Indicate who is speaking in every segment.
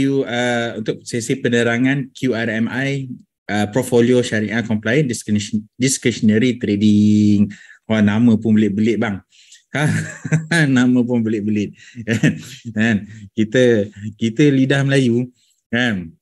Speaker 1: uh, untuk sesi penerangan QRMI uh, portfolio syariah compliant discretionary trading. Wah oh, nama pun belit-belit bang. Ha, nama pun belit-belit. kan? kita kita lidah Melayu kan.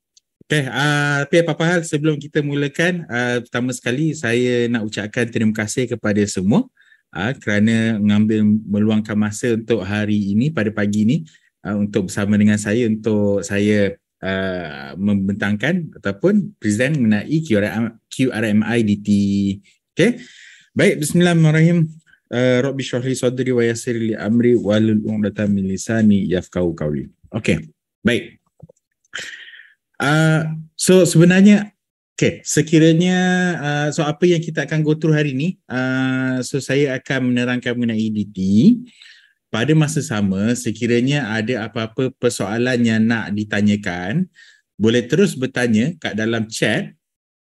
Speaker 1: Okay, uh, tapi apa-apa hal sebelum kita mulakan uh, pertama sekali saya nak ucapkan terima kasih kepada semua uh, kerana mengambil meluangkan masa untuk hari ini pada pagi ini uh, untuk bersama dengan saya untuk saya uh, membentangkan ataupun present mengenai QRM, QRMIDT. Okay. Baik, bismillahirrahmanirrahim. Uh, Rabbi syurli sadri wa yasirli li amri walul umdata min yafkau kawli. Okay, baik. Uh, so sebenarnya Okay, sekiranya uh, so apa yang kita akan go through hari ini, uh, so saya akan menerangkan mengenai DT pada masa sama sekiranya ada apa-apa persoalan yang nak ditanyakan boleh terus bertanya kat dalam chat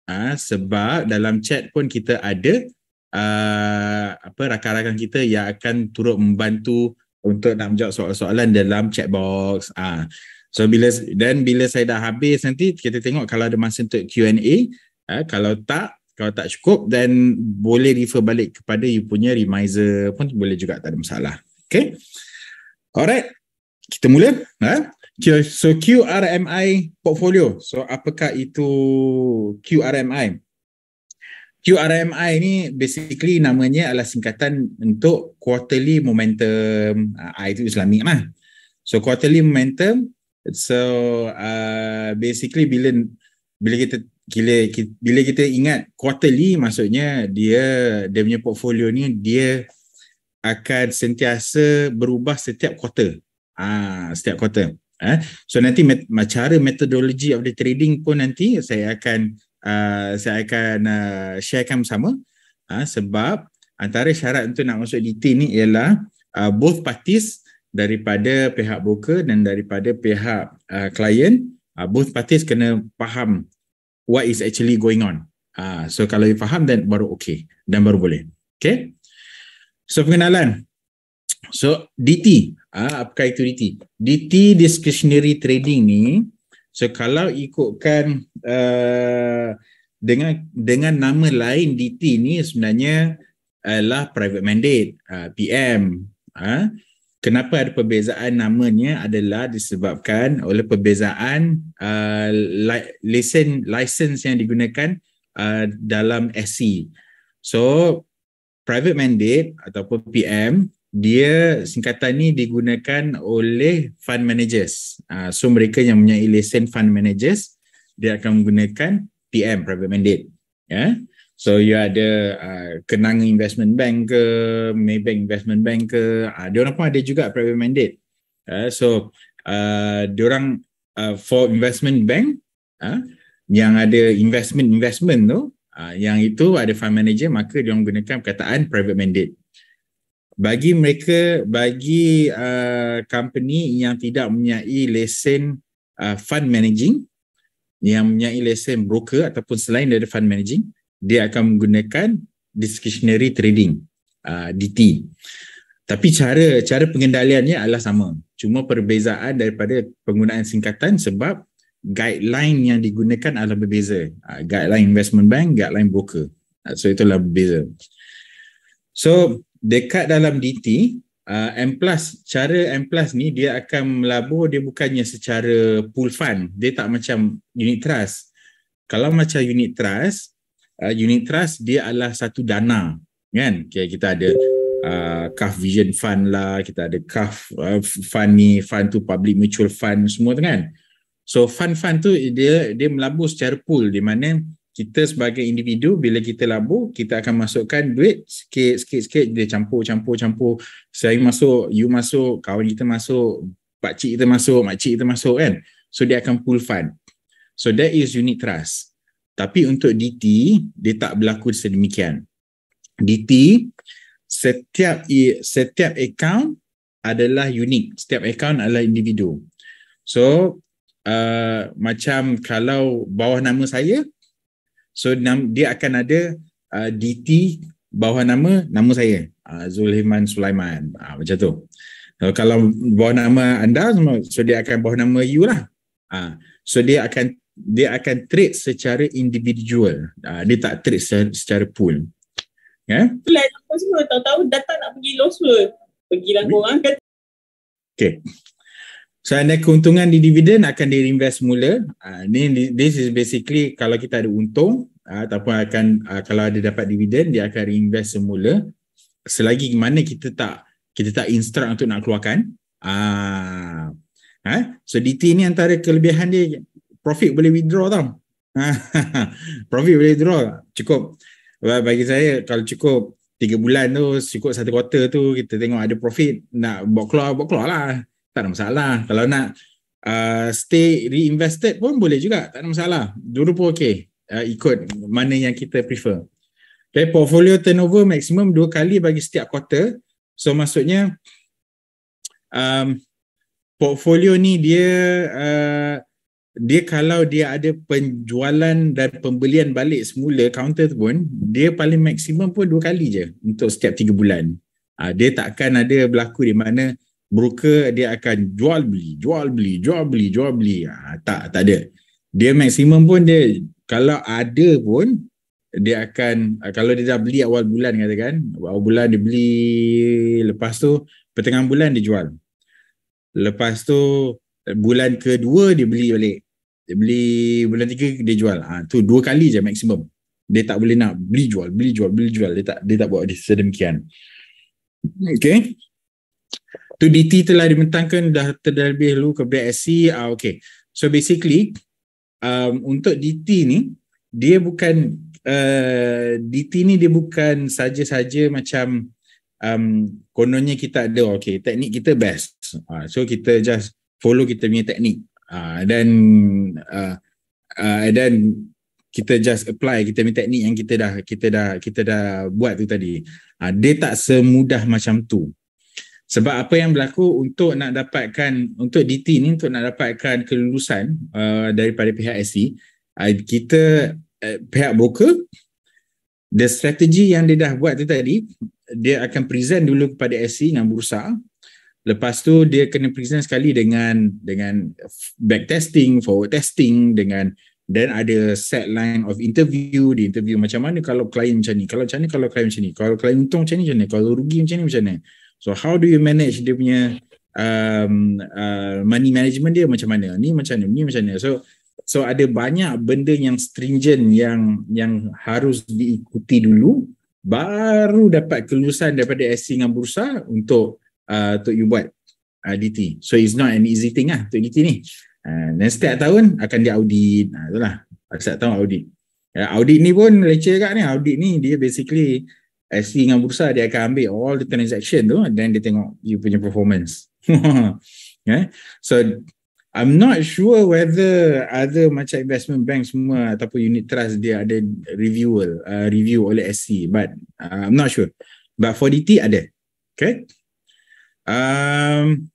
Speaker 1: ha, sebab dalam chat pun kita ada uh, apa rakan-rakan kita yang akan turut membantu untuk nak menjawab soalan-soalan dalam chat box ha. so bila dan bila saya dah habis nanti kita tengok kalau ada masa untuk Q&A ha, kalau tak kalau tak cukup dan boleh refer balik kepada you punya remiser pun boleh juga tak ada masalah Okay. Alright. Kita mula. Ha? So QRMI portfolio. So apakah itu QRMI? QRMI ni basically namanya adalah singkatan untuk quarterly momentum. Uh, itu Islamik lah. So quarterly momentum. So uh, basically bila bila kita bila kita, bila kita ingat quarterly maksudnya dia dia punya portfolio ni dia akan sentiasa berubah setiap quarter. Ah, setiap quarter. Eh? So nanti met- cara metodologi of the trading pun nanti saya akan uh, saya akan uh, sharekan bersama. Uh, sebab antara syarat untuk nak masuk detail ni ialah uh, both parties daripada pihak broker dan daripada pihak uh, client uh, both parties kena faham what is actually going on. Uh, so kalau you faham then baru okay dan baru boleh. Okay? So pengenalan. So DT, ah apa itu DT? DT discretionary trading ni so kalau ikutkan uh, dengan dengan nama lain DT ni sebenarnya adalah private mandate, uh, PM. Ah uh. kenapa ada perbezaan namanya adalah disebabkan oleh perbezaan uh, li- lesen license yang digunakan uh, dalam SE. So private mandate ataupun PM dia singkatan ni digunakan oleh fund managers. Uh, so mereka yang punya lesen fund managers dia akan menggunakan PM private mandate. Yeah. So you ada uh, ah, Kenang Investment Bank ke, Maybank Investment Bank ke, uh, dia orang pun ada juga private mandate. Uh, so uh, dia orang uh, for investment bank uh, yang ada investment investment tu Ah, yang itu ada fund manager maka dia menggunakan perkataan private mandate bagi mereka bagi uh, company yang tidak mempunyai lesen uh, fund managing yang mempunyai lesen broker ataupun selain dari fund managing dia akan menggunakan discretionary trading uh, DT tapi cara cara pengendaliannya adalah sama cuma perbezaan daripada penggunaan singkatan sebab guideline yang digunakan adalah berbeza. Uh, guideline investment bank, guideline broker. Uh, so itulah berbeza. So dekat dalam DT, uh, ah, M plus, cara M plus ni dia akan melabur dia bukannya secara pool fund. Dia tak macam unit trust. Kalau macam unit trust, uh, unit trust dia adalah satu dana. Kan? Okay, kita ada uh, Vision Fund lah, kita ada CAF uh, Fund ni, Fund tu Public Mutual Fund semua tu kan? So fun fun tu dia dia melabur secara pool di mana kita sebagai individu bila kita labur kita akan masukkan duit sikit sikit sikit dia campur campur campur saya masuk you masuk kawan kita masuk pak cik kita masuk mak cik kita masuk kan so dia akan pool fund so that is unit trust tapi untuk DT dia tak berlaku sedemikian DT setiap setiap account adalah unik setiap account adalah individu so Uh, macam kalau bawah nama saya so nam, dia akan ada uh, DT bawah nama nama saya uh, Zulhiman Sulaiman uh, macam tu so, kalau bawah nama anda so dia akan bawah nama you lah uh, so dia akan dia akan treat secara individual uh, dia tak treat secara, secara pool ya yeah? plan apa semua tahu-tahu datang nak pergi law pergi pergilah korang kata Okay. So anda keuntungan di dividen akan di reinvest semula. Ini ah, uh, this is basically kalau kita ada untung uh, ataupun akan uh, kalau ada dapat dividen dia akan reinvest semula selagi mana kita tak kita tak instruct untuk nak keluarkan. Uh, uh, so DT ni antara kelebihan dia profit boleh withdraw tau. profit boleh withdraw cukup bagi saya kalau cukup 3 bulan tu cukup 1 quarter tu kita tengok ada profit nak buat keluar buat keluar lah tak ada masalah. Kalau nak uh, stay reinvested pun boleh juga, tak ada masalah. Dulu pun okey, uh, ikut mana yang kita prefer. Okay, portfolio turnover maksimum dua kali bagi setiap quarter. So maksudnya, um, portfolio ni dia uh, dia kalau dia ada penjualan dan pembelian balik semula counter tu pun dia paling maksimum pun dua kali je untuk setiap tiga bulan. Uh, dia takkan ada berlaku di mana broker dia akan jual beli jual beli jual beli jual beli ha, tak tak ada dia maksimum pun dia kalau ada pun dia akan ah, kalau dia dah beli awal bulan katakan awal bulan dia beli lepas tu pertengahan bulan dia jual lepas tu bulan kedua dia beli balik dia beli bulan tiga dia jual ha, tu dua kali je maksimum dia tak boleh nak beli jual beli jual beli jual dia tak dia tak buat sedemikian okay Tu dt telah dimentangkan dah terlebih dulu ke BSC. Ah, okay. So basically, um, untuk DT ni, dia bukan, uh, DT ni dia bukan saja-saja macam um, kononnya kita ada, okay, teknik kita best. Uh, so kita just follow kita punya teknik. dan uh, dan uh, uh, kita just apply kita punya teknik yang kita dah kita dah kita dah buat tu tadi. Uh, dia tak semudah macam tu sebab apa yang berlaku untuk nak dapatkan untuk DT ni untuk nak dapatkan kelulusan uh, daripada pihak SE uh, kita uh, pihak broker the strategi yang dia dah buat tu tadi dia akan present dulu kepada SE dengan bursa lepas tu dia kena present sekali dengan dengan back testing forward testing dengan dan ada set line of interview di interview macam mana kalau klien macam ni kalau macam ni kalau klien macam ni kalau klien untung macam ni macam ni kalau rugi macam ni macam ni So how do you manage dia punya um, uh, money management dia macam mana? Ni macam mana? Ni macam mana? So so ada banyak benda yang stringent yang yang harus diikuti dulu baru dapat kelulusan daripada SC dengan bursa untuk uh, untuk you buat uh, DT. So it's not an easy thing lah untuk DT ni. Uh, dan setiap tahun akan dia audit. Uh, itulah. Setiap tahun audit. Uh, audit ni pun leceh kat ni. Audit ni dia basically SC dengan bursa dia akan ambil all the transaction tu then dia tengok you punya performance. yeah. So I'm not sure whether other macam investment bank semua ataupun unit trust dia ada reviewer uh, review oleh SC but uh, I'm not sure. But for DT ada. Okay. Um,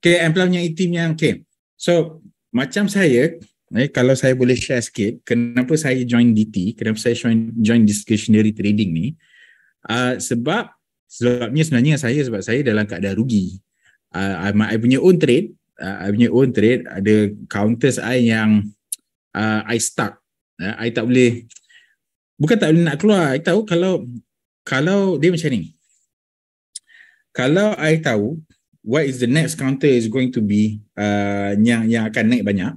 Speaker 1: okay, and plus yang team yang okay. So macam saya Eh, kalau saya boleh share sikit, kenapa saya join DT, kenapa saya join, join discretionary trading ni, uh, uh, sebab sebabnya sebenarnya saya sebab saya dalam keadaan rugi uh, I, I punya own trade uh, I punya own trade ada counters I yang uh, I stuck uh, I tak boleh bukan tak boleh nak keluar I tahu kalau kalau dia macam ni kalau I tahu what is the next counter is going to be uh, yang yang akan naik banyak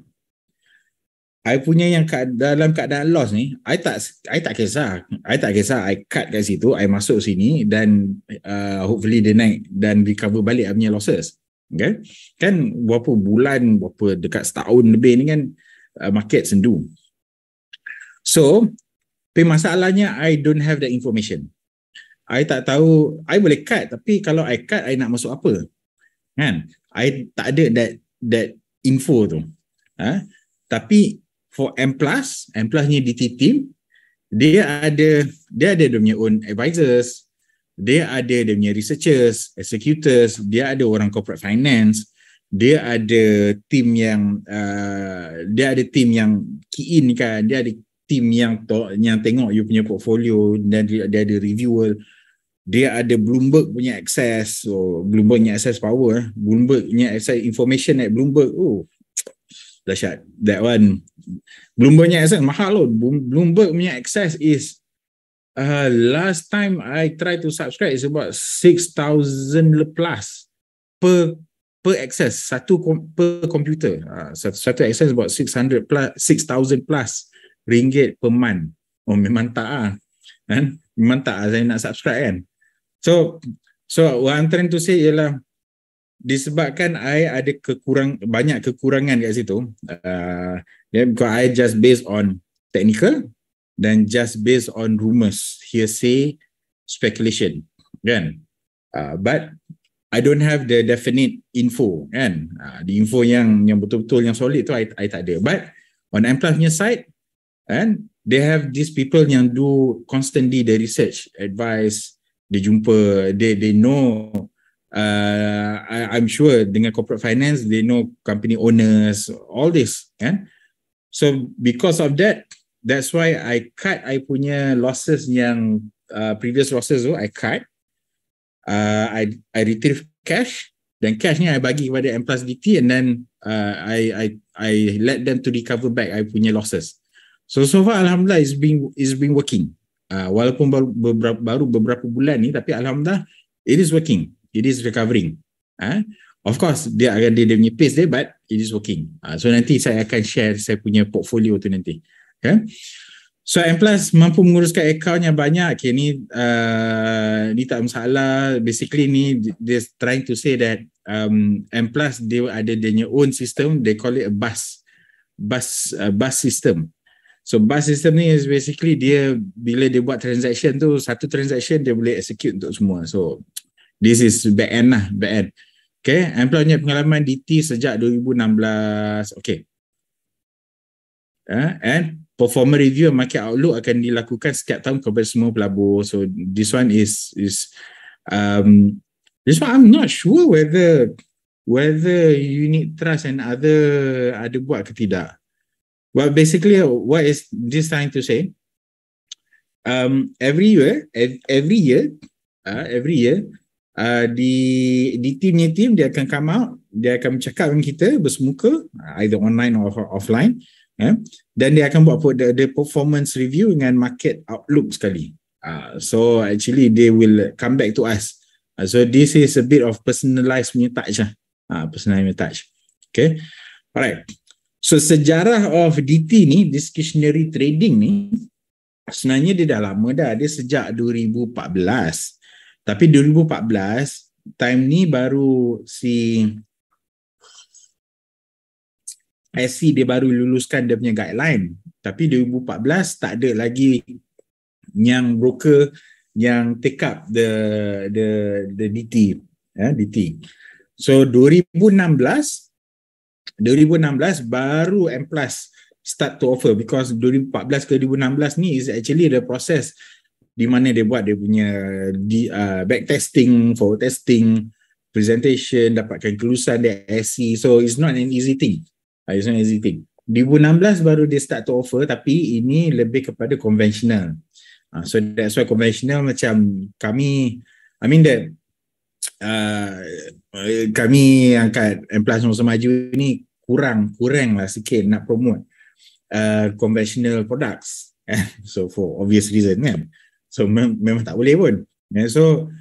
Speaker 1: I punya yang kat dalam keadaan loss ni, I tak I tak kisah. I tak kisah I cut kat situ, I masuk sini dan uh, hopefully dia naik dan recover balik I punya losses. Okay? Kan berapa bulan, berapa dekat setahun lebih ni kan uh, market sendu. So, tapi masalahnya I don't have the information. I tak tahu, I boleh cut tapi kalau I cut, I nak masuk apa? Kan? I tak ada that that info tu. Ha? Tapi for M plus M plus ni DT team dia ada dia ada dia punya own advisors dia ada dia punya researchers executors dia ada orang corporate finance dia ada team yang uh, dia ada team yang key in kan dia ada team yang to, yang tengok you punya portfolio dan dia, dia ada reviewer dia ada Bloomberg punya access so Bloomberg punya access power Bloomberg punya access information at Bloomberg oh dahsyat that one Bloomberg punya access mahal loh Bloomberg punya access is uh, last time I try to subscribe is about 6,000 plus per per access satu kom, per computer uh, satu, satu access about 600 plus 6,000 plus ringgit per month oh memang tak lah memang tak lah saya nak subscribe kan so so what I'm trying to say ialah disebabkan I ada kekurang banyak kekurangan kat situ uh, yeah, because I just based on technical dan just based on rumours hearsay speculation kan uh, but I don't have the definite info kan uh, the info yang yang betul-betul yang solid tu I, I tak ada but on M plus punya side kan they have these people yang do constantly the research advice dia jumpa they they know uh, I, I'm sure dengan corporate finance, they know company owners, all this. Yeah? Kan? So because of that, that's why I cut I punya losses yang uh, previous losses tu, I cut. Uh, I I retrieve cash. Then cash ni I bagi kepada M plus DT and then uh, I, I I let them to recover back I punya losses. So so far alhamdulillah it's been it's been working. Uh, walaupun baru beberapa, baru beberapa bulan ni tapi alhamdulillah it is working it is recovering. Uh, of course, dia akan dia, dia punya pace dia but it is working. Uh, so nanti saya akan share saya punya portfolio tu nanti. Okay. Ya? So M Plus mampu menguruskan account yang banyak. Okay, ni, uh, ni tak masalah. Basically ni, dia trying to say that um, M Plus dia ada dia punya own system. They call it a bus. Bus, uh, bus system. So bus system ni is basically dia bila dia buat transaction tu, satu transaction dia boleh execute untuk semua. So This is back end lah, back end. Okay, employee pengalaman DT sejak 2016. Okay. Uh, and performance review and market outlook akan dilakukan setiap tahun kepada semua pelabur. So this one is is um, this one I'm not sure whether whether unit trust and other ada buat ke tidak. Well, basically, what is this trying to say? Um, every year, every year, uh, every year, uh, di di timnya tim dia akan come out dia akan bercakap dengan kita bersemuka either online or offline yeah. dan dia akan buat the, the performance review dengan market outlook sekali uh, so actually they will come back to us uh, so this is a bit of personalized punya touch lah uh, personalized punya touch okay alright so sejarah of DT ni discretionary trading ni sebenarnya dia dah lama dah dia sejak 2014 tapi 2014 time ni baru si SC dia baru luluskan dia punya guideline. Tapi 2014 tak ada lagi yang broker yang take up the the the DT ya eh, DT. So 2016 2016 baru M+ start to offer because 2014 ke 2016 ni is actually the process di mana dia buat dia punya di uh, back testing forward testing presentation dapatkan kelulusan dia SC e. so it's not an easy thing uh, it's not an easy thing 2016 baru dia start to offer tapi ini lebih kepada conventional uh, so that's why conventional macam kami I mean that uh, kami angkat Emplas Nusa Maju ni kurang kurang lah sikit nak promote uh, conventional products so for obvious reason kan yeah. So me- memang tak boleh pun. And eh, so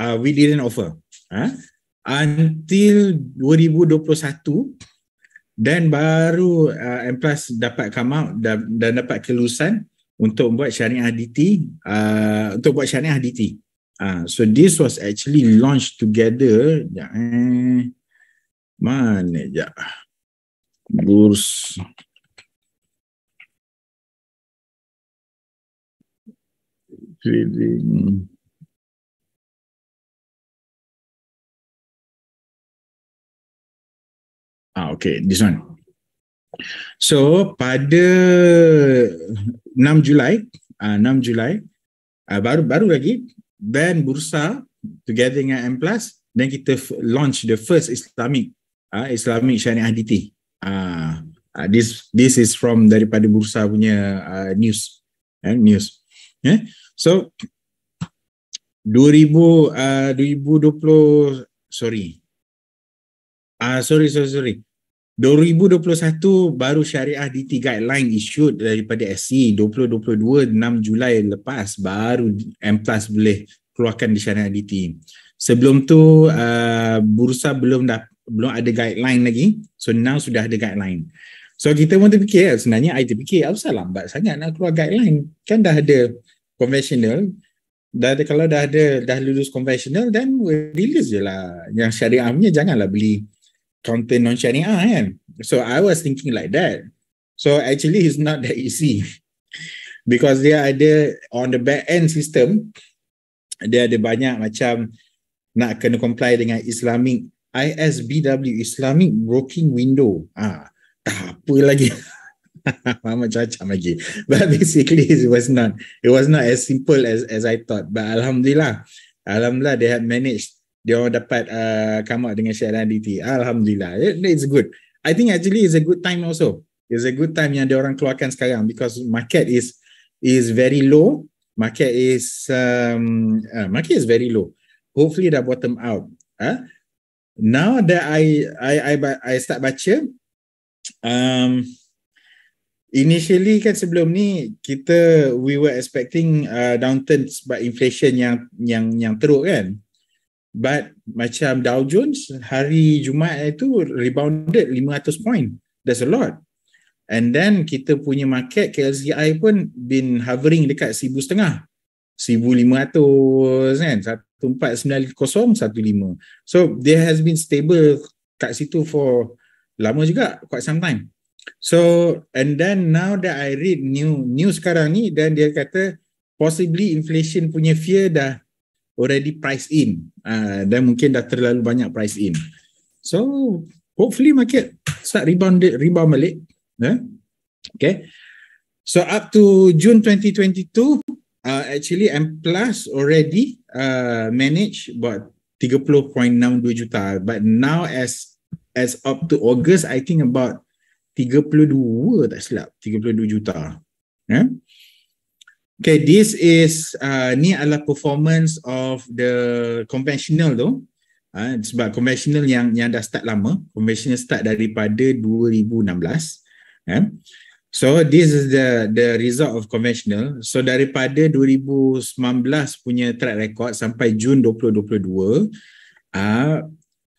Speaker 1: uh, we didn't offer. Huh? Ha? Until 2021 then baru uh, M Plus dapat come out dan, dan dapat kelulusan untuk buat syariah DT uh, untuk buat syariah DT. Uh, so this was actually launched together ya, eh, mana je bursa
Speaker 2: Zwillingen. Mm. Ah, okay, this one.
Speaker 1: So, pada 6 Julai, uh, ah, 6 Julai, uh, baru baru lagi, then Bursa, together dengan M+, then kita launch the first Islamic, uh, Islamic Syariah DT. Uh, uh, this this is from daripada Bursa punya uh, news. Eh, news. Eh? So 2000 uh, 2020 sorry. Ah uh, sorry sorry sorry. 2021 baru syariah DT guideline issued daripada SC 2022 6 Julai lepas baru M+ boleh keluarkan di syariah DT. Sebelum tu uh, bursa belum dah belum ada guideline lagi. So now sudah ada guideline. So kita pun terfikir sebenarnya I terfikir apa salah lambat sangat nak keluar guideline kan dah ada Konvensional. dah ada, kalau dah ada dah lulus konvensional, then release je lah yang syariah punya janganlah beli content non syariah kan so I was thinking like that so actually it's not that easy because dia ada on the back end system dia ada banyak macam nak kena comply dengan Islamic ISBW Islamic Broking Window ah tak apa lagi Muhammad cacap lagi. But basically it was not it was not as simple as as I thought. But alhamdulillah. Alhamdulillah they had managed they orang dapat uh, come out dengan share LDT. Alhamdulillah. It, it's good. I think actually it's a good time also. It's a good time yang orang keluarkan sekarang because market is is very low. Market is um, uh, market is very low. Hopefully dah bottom out. Huh? Ah, now that I I I I start baca um, initially kan sebelum ni kita we were expecting uh, downturn sebab inflation yang yang yang teruk kan but macam Dow Jones hari Jumaat itu rebounded 500 point that's a lot and then kita punya market KLCI pun been hovering dekat 1000 setengah 1500 kan 149015 so there has been stable kat situ for lama juga quite some time So and then now that I read new news sekarang ni dan dia kata possibly inflation punya fear dah already priced in uh, dan mungkin dah terlalu banyak priced in. So hopefully market start rebound rebound balik. Yeah. Okay. So up to June 2022 uh, actually M Plus already uh, manage buat 30.62 juta but now as as up to August I think about 32 tak silap 32 juta yeah. Okay, this is uh, ni adalah performance of the conventional tu. Uh, sebab conventional yang yang dah start lama, conventional start daripada 2016. Eh. So this is the the result of conventional. So daripada 2019 punya track record sampai Jun 2022, ah uh,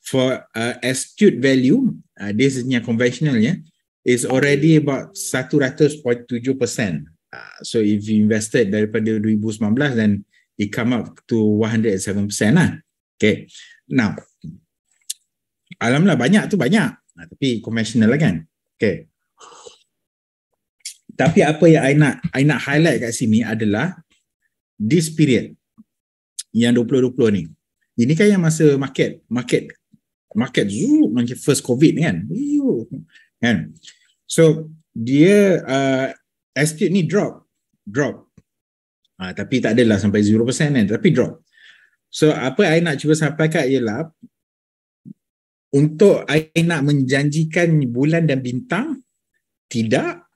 Speaker 1: for uh, astute value, uh, this is yang conventional ya. Yeah is already about 100.7%. Uh, ah, so if you invested daripada 2019 then it come up to 107% lah. Okay. Now, alhamdulillah banyak tu banyak. Nah, tapi conventional lah kan. Okay. Tapi apa yang I nak I nak highlight kat sini adalah this period yang 2020 ni. Ini kan yang masa market market market zoom macam first covid kan kan so dia uh, estate ni drop drop uh, tapi tak adalah sampai 0% kan tapi drop so apa saya nak cuba sampaikan ialah untuk saya nak menjanjikan bulan dan bintang tidak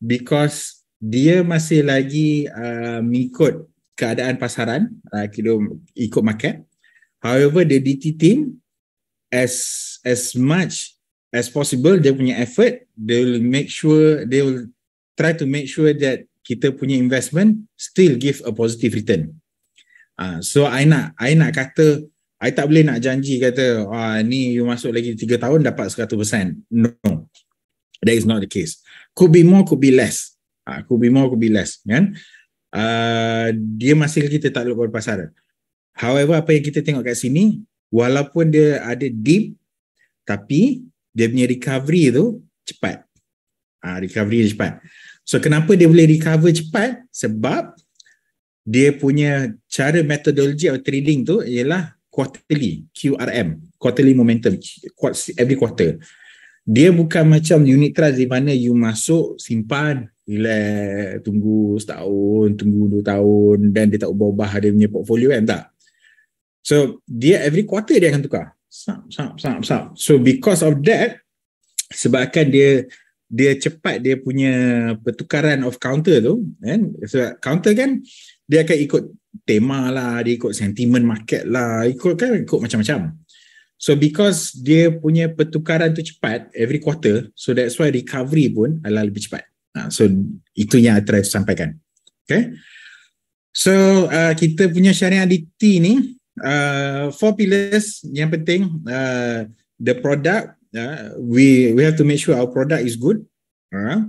Speaker 1: because dia masih lagi uh, ikut keadaan pasaran uh, kilo ikut market however the DT team as as much as possible dia punya effort they will make sure they will try to make sure that kita punya investment still give a positive return uh, so I nak I nak kata I tak boleh nak janji kata ah, ni you masuk lagi 3 tahun dapat 100% no that is not the case could be more could be less uh, could be more could be less kan uh, dia masih kita tak lupa pasaran however apa yang kita tengok kat sini walaupun dia ada deep tapi dia punya recovery tu cepat. Ha, recovery dia cepat. So kenapa dia boleh recover cepat? Sebab dia punya cara metodologi atau trading tu ialah quarterly, QRM, quarterly momentum, every quarter. Dia bukan macam unit trust di mana you masuk, simpan, relax, tunggu setahun, tunggu dua tahun dan dia tak ubah-ubah dia punya portfolio kan tak? So dia every quarter dia akan tukar sub, sub, sub, sub. So because of that, sebabkan dia dia cepat dia punya pertukaran of counter tu, kan? Sebab counter kan dia akan ikut tema lah, dia ikut sentiment market lah, ikut kan ikut macam-macam. So because dia punya pertukaran tu cepat every quarter, so that's why recovery pun adalah lebih cepat. Ha, so itu yang saya try to sampaikan. Okay. So uh, kita punya syariah DT ni uh, four pillars yang penting uh, the product uh, we we have to make sure our product is good uh,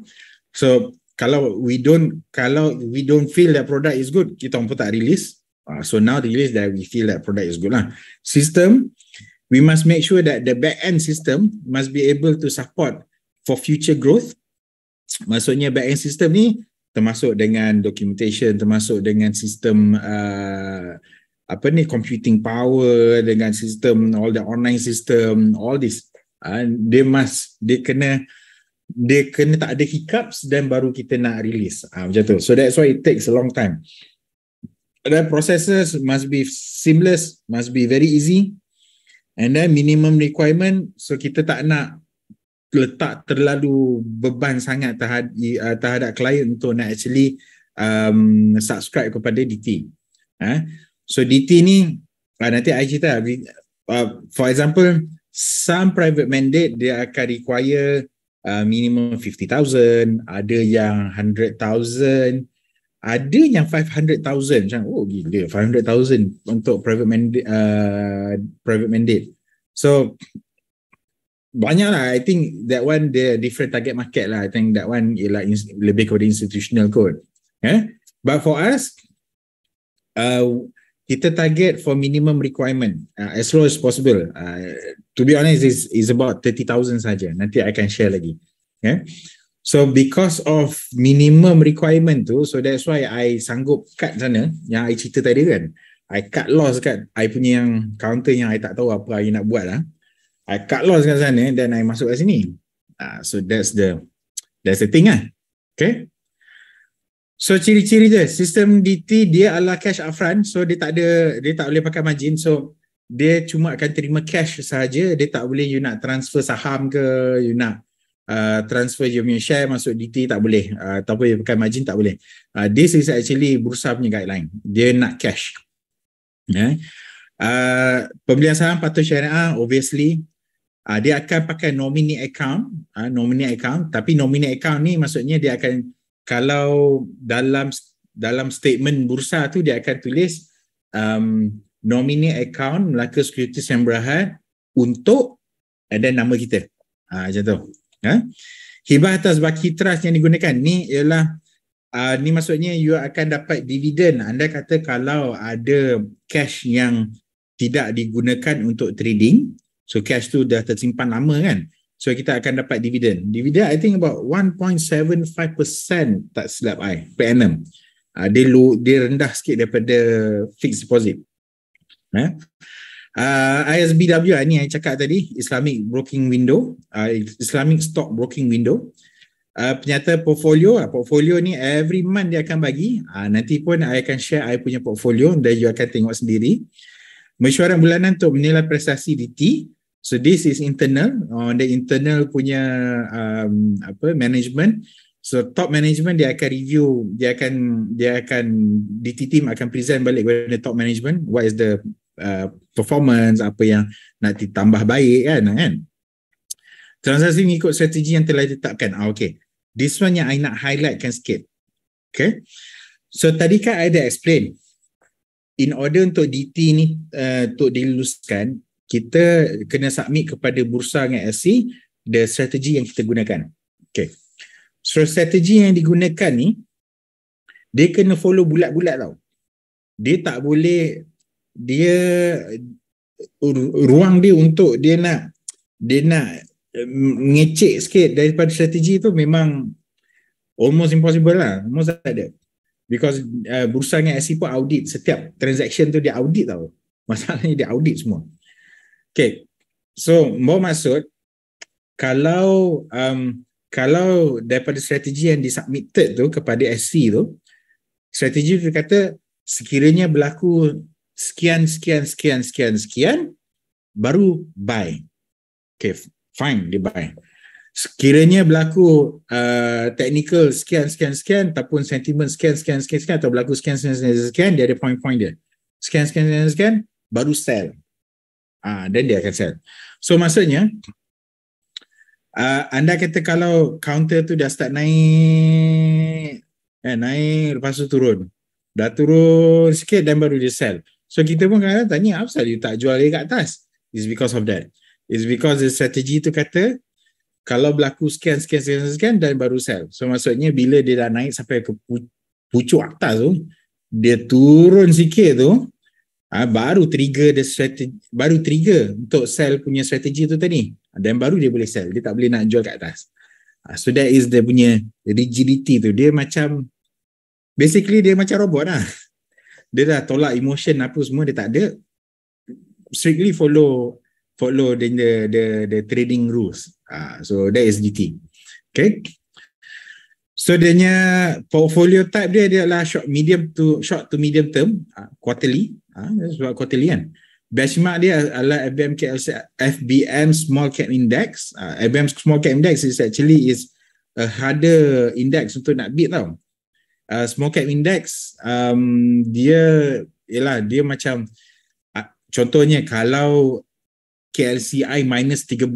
Speaker 1: so kalau we don't kalau we don't feel that product is good kita pun tak release uh, so now release that we feel that product is good lah system we must make sure that the back end system must be able to support for future growth maksudnya back end system ni termasuk dengan documentation termasuk dengan sistem uh, apa ni computing power dengan sistem all the online system all this ha, dia uh, must they kena they kena tak ada hiccups dan baru kita nak release uh, macam tu so that's why it takes a long time the processes must be seamless must be very easy and then minimum requirement so kita tak nak letak terlalu beban sangat terhadap uh, terhadap client untuk nak actually um, subscribe kepada DT eh ha? So DT ni uh, nanti I cerita uh, for example some private mandate dia akan require uh, minimum 50,000 ada yang 100,000 ada yang 500,000 macam oh gila 500,000 untuk private mandate uh, private mandate so banyak lah I think that one the different target market lah I think that one ialah lebih kepada institutional kot Yeah, but for us uh, kita target for minimum requirement uh, as low as possible. Uh, to be honest, is is about 30,000 saja. Nanti I can share lagi. Yeah. So because of minimum requirement tu, so that's why I sanggup cut sana yang I cerita tadi kan. I cut loss kat I punya yang counter yang I tak tahu apa I nak buat lah. I cut loss kat sana then I masuk kat sini. Uh, so that's the that's the thing lah. Okay. So ciri-ciri dia, sistem DT dia adalah cash upfront. So dia tak ada, dia tak boleh pakai margin. So dia cuma akan terima cash sahaja. Dia tak boleh you nak transfer saham ke, you nak uh, transfer you punya share masuk DT tak boleh. Uh, ataupun you pakai margin tak boleh. Uh, this is actually bursa punya guideline. Dia nak cash. Yeah. Uh, pembelian saham patut syariah uh, obviously uh, dia akan pakai nominee account uh, nominee account tapi nominee account ni maksudnya dia akan kalau dalam dalam statement bursa tu dia akan tulis um, nominee account Melaka Securities sembrahan untuk ada nama kita. Ha, macam tu. Ha? Hibah atas baki trust yang digunakan ni ialah uh, ni maksudnya you akan dapat dividen. Anda kata kalau ada cash yang tidak digunakan untuk trading, so cash tu dah tersimpan lama kan. So kita akan dapat dividen. Dividen I think about 1.75% tak silap I per annum. Uh, dia, lu, dia rendah sikit daripada fixed deposit. Eh? Uh, ah, ISBW ah, ni yang cakap tadi Islamic Broking Window uh, Islamic Stock Broking Window uh, penyata portfolio uh, portfolio ni every month dia akan bagi uh, nanti pun saya akan share saya punya portfolio dan you akan tengok sendiri mesyuarat bulanan untuk menilai prestasi DT So this is internal on oh, the internal punya um, apa management. So top management dia akan review, dia akan dia akan DT team akan present balik kepada the top management what is the uh, performance apa yang nak ditambah baik kan kan. Transaksi mengikut strategi yang telah ditetapkan. Ah, okay. This one yang I nak highlight kan sikit. Okay. So tadi kan I dah explain. In order untuk DT ni uh, untuk diluluskan, kita kena submit kepada bursa dengan LC e, the strategy yang kita gunakan. Okay. So strategi yang digunakan ni dia kena follow bulat-bulat tau. Dia tak boleh dia ruang dia untuk dia nak dia nak mm, ngecek sikit daripada strategi tu memang almost impossible lah almost tak ada because uh, bursa dengan SC e pun audit setiap transaction tu dia audit tau masalahnya dia audit semua Okay, so mau maksud kalau um, kalau daripada strategi yang disubmitted tu kepada SC tu, strategi tu kata sekiranya berlaku sekian sekian sekian sekian sekian baru buy. Okay, fine dia buy. Sekiranya berlaku uh, technical sekian sekian sekian ataupun sentiment sekian sekian sekian atau berlaku sekian sekian sekian, sekian dia ada point-point dia. Sekian sekian sekian sekian baru sell uh, then dia akan sell. So maksudnya uh, anda kata kalau counter tu dah start naik eh naik lepas tu turun. Dah turun sikit dan baru dia sell. So kita pun kadang-kadang tanya apa you tak jual lagi kat atas? It's because of that. It's because the strategy tu kata kalau berlaku scan, scan, scan, scan dan baru sell. So maksudnya bila dia dah naik sampai ke pucuk atas tu, dia turun sikit tu, Ah baru trigger the strategy, baru trigger untuk sell punya strategy tu tadi. Ah, dan baru dia boleh sell. Dia tak boleh nak jual kat atas. Ah, so that is dia punya rigidity tu. Dia macam, basically dia macam robot lah. Dia dah tolak emotion apa semua, dia tak ada. Strictly follow follow the the the, the trading rules. Ah, so that is GT. Okay. So dia punya portfolio type dia, dia adalah short medium to short to medium term, quarterly. Ha, sebab quarterly kan. Benchmark dia adalah FBM, KLC, FBM Small Cap Index. Uh, ha, FBM Small Cap Index is actually is a harder index untuk nak beat tau. Uh, small Cap Index, um, dia, ialah dia macam, ha, contohnya kalau KLCI minus 13,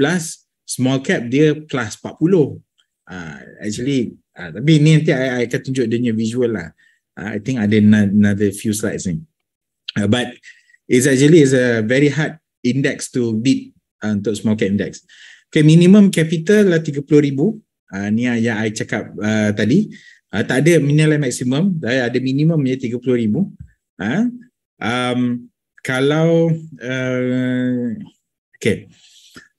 Speaker 1: Small Cap dia plus 40. Uh, actually, uh, tapi ni nanti saya akan tunjuk dia punya visual lah. Uh, I think ada another few slides ni. Uh, but it's actually is a very hard index to beat uh, untuk small cap index. Okay, minimum capital lah tiga puluh ribu. Uh, ni yang saya cakap uh, tadi. Uh, tak ada minimum maksimum. Dah ada minimum ya tiga puluh ribu. Uh, um, kalau uh, okay.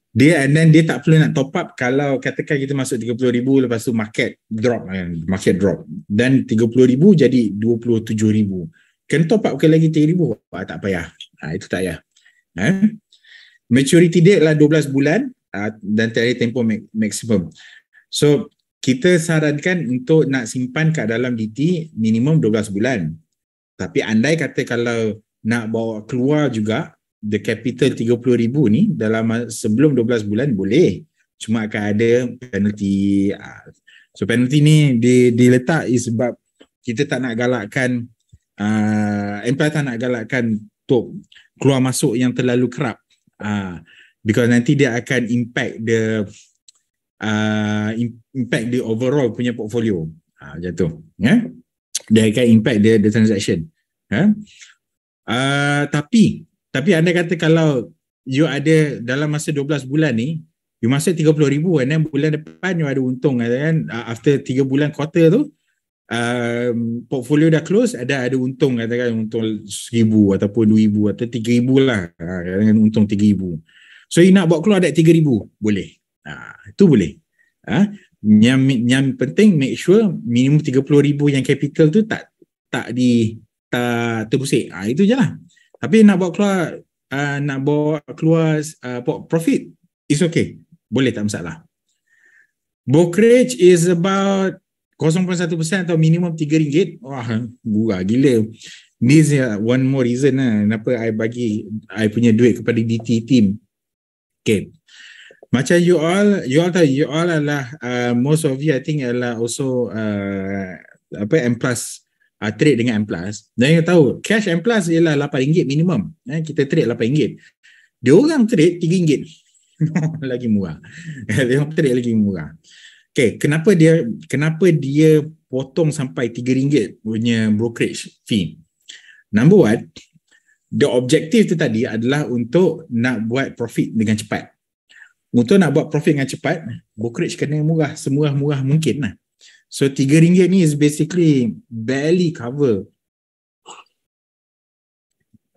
Speaker 1: Dia and then dia tak perlu nak top up kalau katakan kita masuk 30000 lepas tu market drop kan market drop dan 30000 jadi 27000 Kena top up okay, lagi RM3,000 ha, ah, Tak payah ha, Itu tak payah ha? Maturity date lah 12 bulan ha, Dan tiada tempoh maksimum So kita sarankan untuk nak simpan kat dalam DT minimum 12 bulan. Tapi andai kata kalau nak bawa keluar juga the capital 30000 ni dalam sebelum 12 bulan boleh. Cuma akan ada penalty. So penalty ni diletak is sebab kita tak nak galakkan uh, Empire tak nak galakkan untuk keluar masuk yang terlalu kerap uh, because nanti dia akan impact the uh, impact the overall punya portfolio uh, macam tu yeah? dia akan impact the, the transaction yeah? Ya? uh, tapi tapi anda kata kalau you ada dalam masa 12 bulan ni you masuk 30,000 and then bulan depan you ada untung kan? after 3 bulan quarter tu um, portfolio dah close ada ada untung katakan untung 1000 ataupun ribu atau tiga ribu lah ha, katakan untung tiga ribu. so you nak buat keluar ada ribu boleh uh, ha, tu boleh uh, yang, yang penting make sure minimum tiga puluh ribu yang capital tu tak tak di tak terpusik uh, itu je lah tapi nak buat keluar uh, nak buat keluar uh, profit is okay boleh tak masalah brokerage is about 0.1% atau minimum RM3 wah murah gila ni ya, one more reason lah kenapa I bagi I punya duit kepada DT team okay macam you all you all tahu you all adalah uh, most of you I think adalah also uh, apa M plus uh, trade dengan M plus dan you tahu cash M plus ialah RM8 minimum eh, kita trade RM8 dia orang trade RM3 lagi murah dia orang trade lagi murah Okay, kenapa dia kenapa dia potong sampai RM3 punya brokerage fee? Number one, the objective tu tadi adalah untuk nak buat profit dengan cepat. Untuk nak buat profit dengan cepat, brokerage kena murah, semurah-murah mungkin lah. So RM3 ni is basically barely cover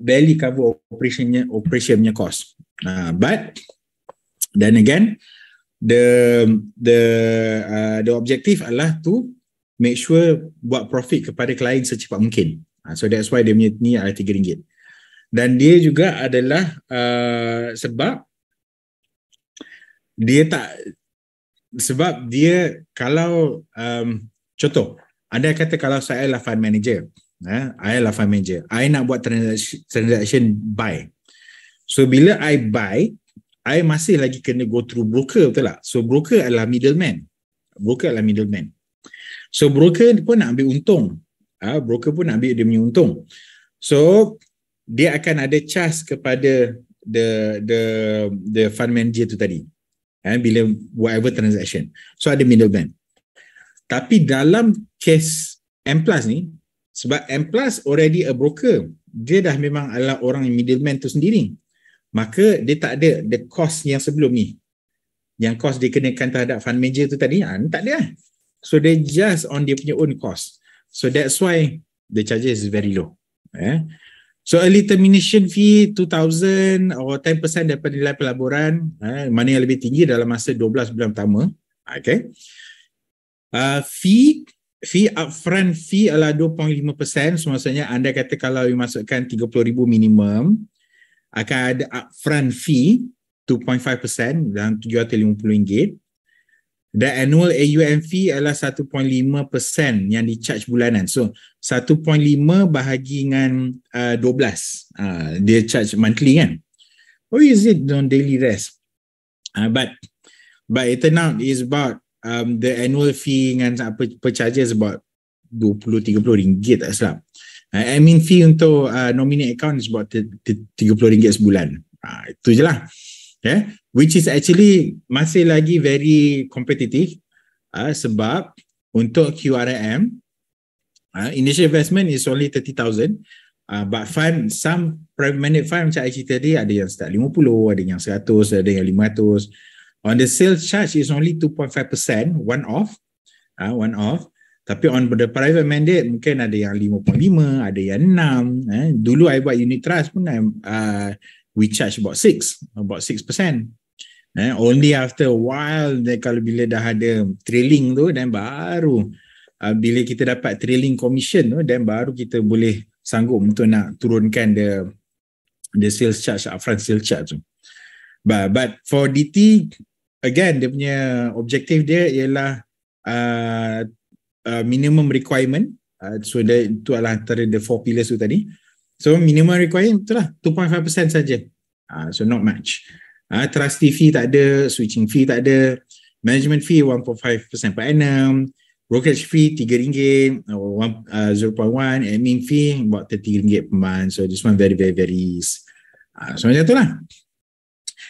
Speaker 1: barely cover operationnya operationnya cost. Uh, but then again, the the uh, the objective adalah to make sure buat profit kepada klien secepat mungkin. Uh, so that's why dia punya ni adalah RM3. Dan dia juga adalah uh, sebab dia tak sebab dia kalau um, contoh anda kata kalau saya lah fund manager eh, I lah fund manager I nak buat transaction, buy so bila I buy I masih lagi kena go through broker betul tak? So broker adalah middleman. Broker adalah middleman. So broker pun nak ambil untung. Ah ha, broker pun nak ambil dia punya untung. So dia akan ada charge kepada the the the fund manager tu tadi. Eh, bila whatever transaction. So ada middleman. Tapi dalam case M Plus ni sebab M Plus already a broker, dia dah memang adalah orang middleman tu sendiri maka dia tak ada the cost yang sebelum ni yang cost dikenakan terhadap fund manager tu tadi ah, tak ada lah. so they just on dia punya own cost so that's why the charges is very low eh? so early termination fee 2000 or 10% daripada nilai pelaburan eh, mana yang lebih tinggi dalam masa 12 bulan pertama okay. Uh, fee fee upfront fee adalah 2.5% so maksudnya anda kata kalau you masukkan 30,000 minimum akan ada upfront fee 2.5% dalam RM750 The annual AUM fee adalah 1.5% yang di-charge bulanan. So 1.5 bahagi dengan uh, 12. Uh, dia charge monthly kan. Or oh, is it on daily rest? Uh, but but it turned out is about um, the annual fee dengan apa per charge is about 20 30 ringgit tak salah. Eh, I mean fee untuk uh, nominate account is about RM30 sebulan. Uh, itu je lah. Yeah. Which is actually masih lagi very competitive uh, sebab untuk QRM, uh, initial investment is only RM30,000 uh, but fund, some private managed fund macam IC tadi ada yang start RM50, ada yang RM100, ada yang RM500. On the sales charge is only 2.5% one off. Uh, one off. Tapi on the private mandate mungkin ada yang 5.5, ada yang 6. Eh. Dulu I buat unit trust pun I, uh, we charge about 6, about 6%. Eh. Only after a while then kalau bila dah ada trailing tu then baru uh, bila kita dapat trailing commission tu then baru kita boleh sanggup untuk nak turunkan the the sales charge upfront sales charge tu. But, but for DT again dia punya objective dia ialah uh, Uh, minimum requirement uh, so that itu adalah antara the four pillars tu tadi so minimum requirement tu lah 2.5% saja uh, so not much uh, trustee fee tak ada switching fee tak ada management fee 1.5% per annum brokerage fee RM3 or uh, 0.1 uh, admin fee about RM30 per month so this one very very very easy uh, so macam itulah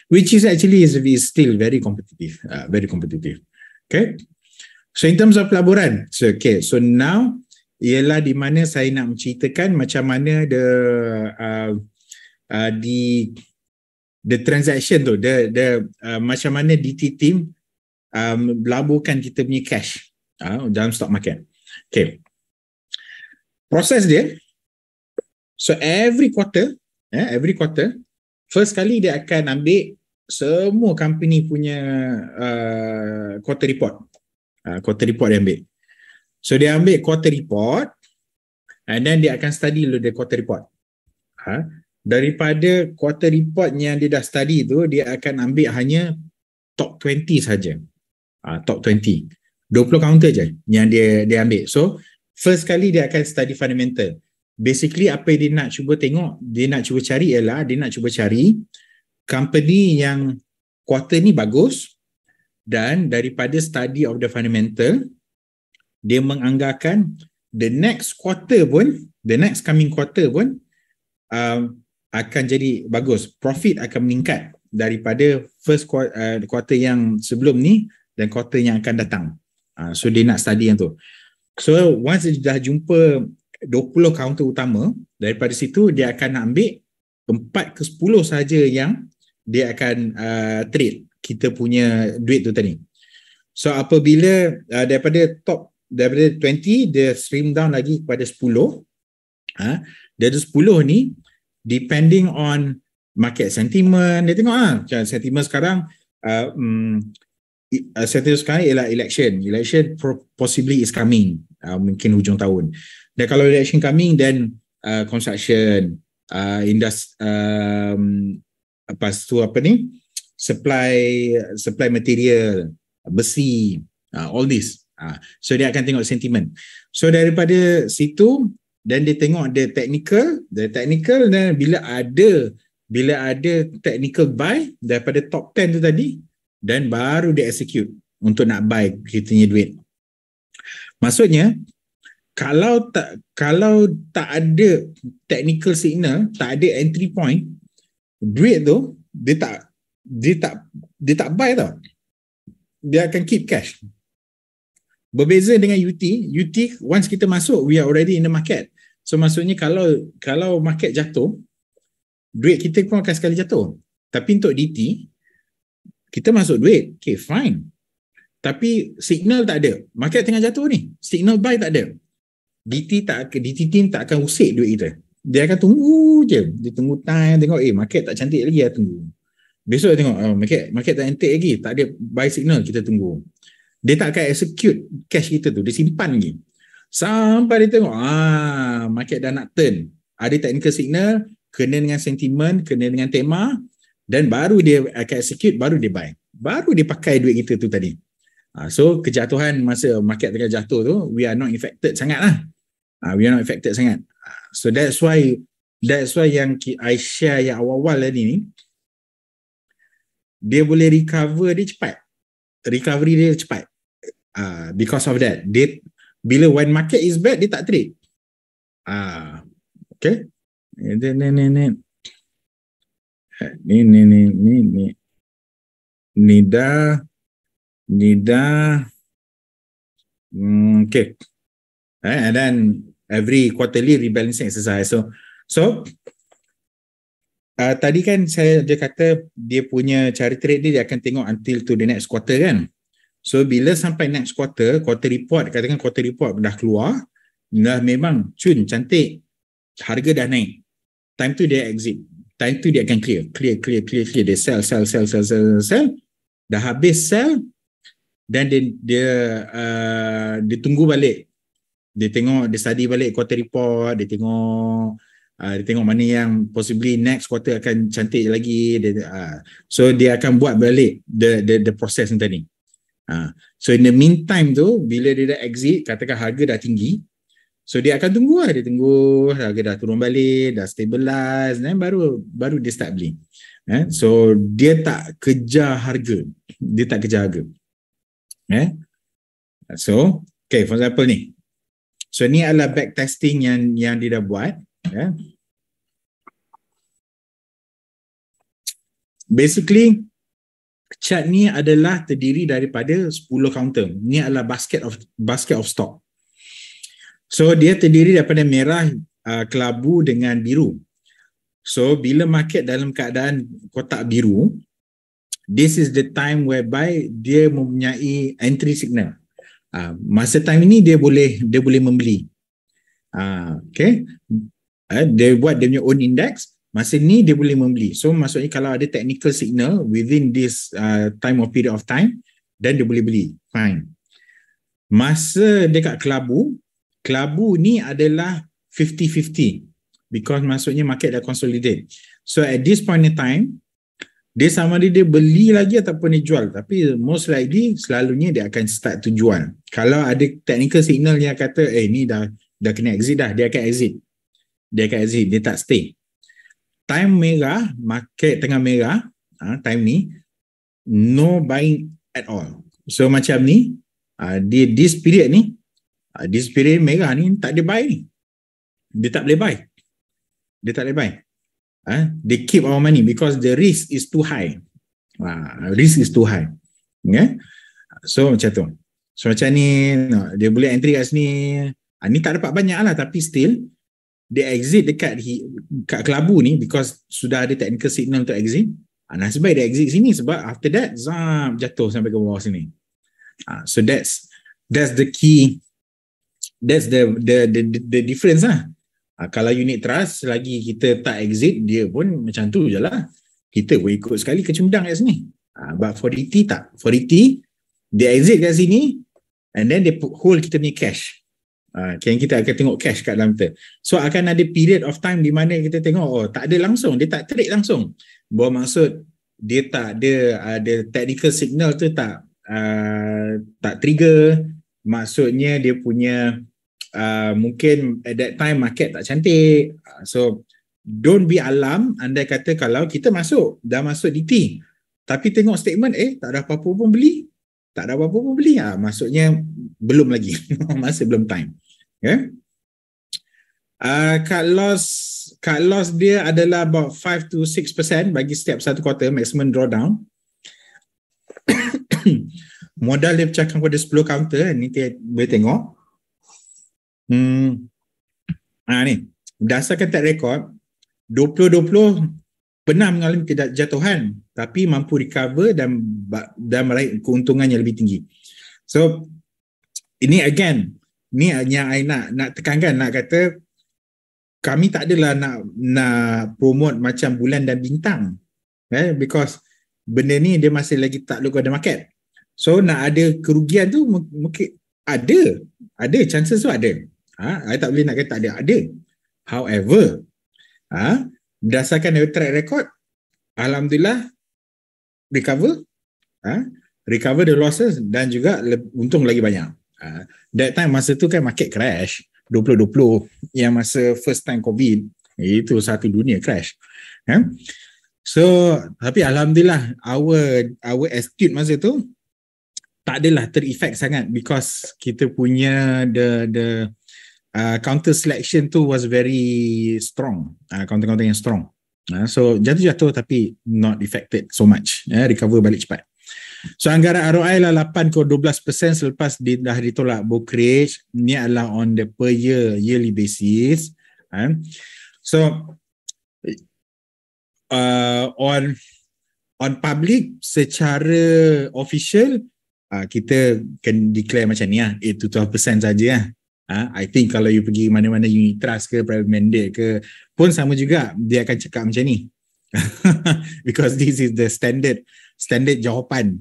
Speaker 1: which is actually is, is still very competitive uh, very competitive okay So in terms of pelaburan, so okay, so now ialah di mana saya nak menceritakan macam mana the uh, uh, the the transaction tu, the the uh, macam mana DT team um, belaburkan kita punya cash uh, dalam stock market. Okay. Proses dia, so every quarter, eh, every quarter, first kali dia akan ambil semua company punya uh, quarter report. Ha, quarter report dia ambil. So dia ambil quarter report and then dia akan study dulu the quarter report. Ha? Daripada quarter report yang dia dah study tu, dia akan ambil hanya top 20 saja. Ha, top 20. 20 counter je yang dia dia ambil. So first kali dia akan study fundamental. Basically apa yang dia nak cuba tengok, dia nak cuba cari ialah dia nak cuba cari company yang quarter ni bagus, dan daripada study of the fundamental dia menganggarkan the next quarter pun the next coming quarter pun um, akan jadi bagus profit akan meningkat daripada first quarter, uh, quarter yang sebelum ni dan quarter yang akan datang uh, so dia nak study yang tu so once dia dah jumpa 20 counter utama daripada situ dia akan ambil 4 ke 10 saja yang dia akan uh, trade kita punya duit tu tadi. So apabila uh, daripada top daripada 20 dia stream down lagi kepada 10. Uh, dari 10 ni depending on market sentiment dia tengok ah uh, sentiment sekarang uh, um, uh, sentiment sekarang ialah election election possibly is coming uh, mungkin hujung tahun dan kalau election coming then uh, construction uh, industri um, lepas tu apa ni uh, supply supply material besi uh, all this uh, so dia akan tengok sentiment so daripada situ dan dia tengok the technical the technical dan bila ada bila ada technical buy daripada top 10 tu tadi dan baru dia execute untuk nak buy kita punya duit maksudnya kalau tak kalau tak ada technical signal tak ada entry point duit tu dia tak dia tak dia tak buy tau dia akan keep cash berbeza dengan UT UT once kita masuk we are already in the market so maksudnya kalau kalau market jatuh duit kita pun akan sekali jatuh tapi untuk DT kita masuk duit okay fine tapi signal tak ada market tengah jatuh ni signal buy tak ada DT tak DT team tak akan usik duit kita dia akan tunggu je dia tunggu time tengok eh market tak cantik lagi ya tunggu Besok dia tengok uh, market, market tak intake lagi Tak ada buy signal kita tunggu Dia tak akan execute cash kita tu Dia simpan lagi Sampai dia tengok ah, Market dah nak turn Ada technical signal Kena dengan sentiment Kena dengan tema Dan baru dia akan execute Baru dia buy Baru dia pakai duit kita tu tadi uh, So kejatuhan masa market tengah jatuh tu We are not affected sangat lah uh, ah, We are not affected sangat ah, So that's why That's why yang I share yang awal-awal tadi ni dia boleh recover dia cepat recovery dia cepat uh, because of that dia bila when market is bad dia tak trade ah uh, okay ni ni ni ni ni ni ni ni nida nida mm, okay eh, and then every quarterly rebalancing exercise so so uh, tadi kan saya dia kata dia punya cari trade dia, dia akan tengok until to the next quarter kan. So bila sampai next quarter, quarter report, katakan quarter report dah keluar, dah memang cun cantik, harga dah naik. Time tu dia exit. Time tu dia akan clear. Clear, clear, clear, clear. Dia sell, sell, sell, sell, sell, sell. sell. Dah habis sell, dan dia dia, uh, dia tunggu balik. Dia tengok, dia study balik quarter report, dia tengok uh, dia tengok mana yang possibly next quarter akan cantik lagi dia, uh, so dia akan buat balik the the the process nanti. tadi uh, so in the meantime tu bila dia dah exit katakan harga dah tinggi so dia akan tunggu lah dia tunggu harga dah turun balik dah stabilize then baru baru dia start beli eh? so dia tak kejar harga dia tak kejar harga eh? so okay for example ni So ni adalah back testing yang yang dia dah buat. Yeah. Basically, chart ni adalah terdiri daripada 10 counter. Ni adalah basket of basket of stock. So, dia terdiri daripada merah, uh, kelabu dengan biru. So, bila market dalam keadaan kotak biru, this is the time whereby dia mempunyai entry signal. Uh, masa time ini dia boleh dia boleh membeli. Uh, okay eh, dia buat dia punya own index masa ni dia boleh membeli so maksudnya kalau ada technical signal within this uh, time or period of time then dia boleh beli fine masa dekat kelabu kelabu ni adalah 50-50 because maksudnya market dah consolidate so at this point in time dia sama dia dia beli lagi ataupun dia jual tapi most likely selalunya dia akan start to jual kalau ada technical signal yang kata eh ni dah dah kena exit dah dia akan exit dia akan exit dia tak stay time merah market tengah merah ha, time ni no buying at all so macam ni uh, ha, dia this period ni uh, this period merah ni tak ada buy ni dia tak boleh buy dia tak boleh buy ha, they keep our money because the risk is too high ha, risk is too high yeah? so macam tu so macam ni dia boleh entry kat sini ha, ni tak dapat banyak lah tapi still dia exit dekat he, kat kelabu ni because sudah ada technical signal untuk exit uh, nasib baik dia exit sini sebab after that zam jatuh sampai ke bawah sini uh, so that's that's the key that's the the the, the, the difference lah uh, kalau unit trust lagi kita tak exit dia pun macam tu je lah kita boleh ikut sekali kecundang kat sini uh, but for DT tak for DT dia exit kat sini and then they put hold kita punya cash Ha, uh, kita akan tengok cash kat dalam tu. So akan ada period of time di mana kita tengok oh tak ada langsung, dia tak trade langsung. maksud dia tak ada ada uh, technical signal tu tak uh, tak trigger. Maksudnya dia punya uh, mungkin at that time market tak cantik. Uh, so don't be alarm andai kata kalau kita masuk dah masuk DT tapi tengok statement eh tak ada apa-apa pun beli tak ada apa-apa pun beli ah maksudnya belum lagi masih belum time Okay. Uh, cut loss cut loss dia adalah about 5 to 6% bagi setiap satu quarter maximum drawdown. Modal dia bercakap kepada 10 counter ni kita boleh tengok. Hmm. Ha, ni. Berdasarkan tak rekod 2020 pernah mengalami kejatuhan tapi mampu recover dan dan meraih keuntungan yang lebih tinggi. So ini again ni hanya ah, saya nak nak tekankan nak kata kami tak adalah nak nak promote macam bulan dan bintang eh because benda ni dia masih lagi tak look ada market so nak ada kerugian tu mungkin ada ada chances tu ada ha I tak boleh nak kata tak ada ada however ha berdasarkan track record alhamdulillah recover ha recover the losses dan juga le- untung lagi banyak Ha, that time masa tu kan market crash 2020 yang masa first time covid itu satu dunia crash ha? so tapi alhamdulillah our our attitude masa tu tak adalah terefek sangat because kita punya the the uh, counter selection tu was very strong uh, counter-counter yang strong uh, so jatuh-jatuh tapi not affected so much uh, recover balik cepat So anggaran ROI lah 8 ke 12% selepas di, dah ditolak brokerage. Ni adalah on the per year, yearly basis. Ha? So uh, on on public secara official uh, kita can declare macam ni lah. Uh, 8 to 12% saja lah. Uh, I think kalau you pergi mana-mana unit trust ke private mandate ke pun sama juga dia akan cakap macam ni. Because this is the standard standard jawapan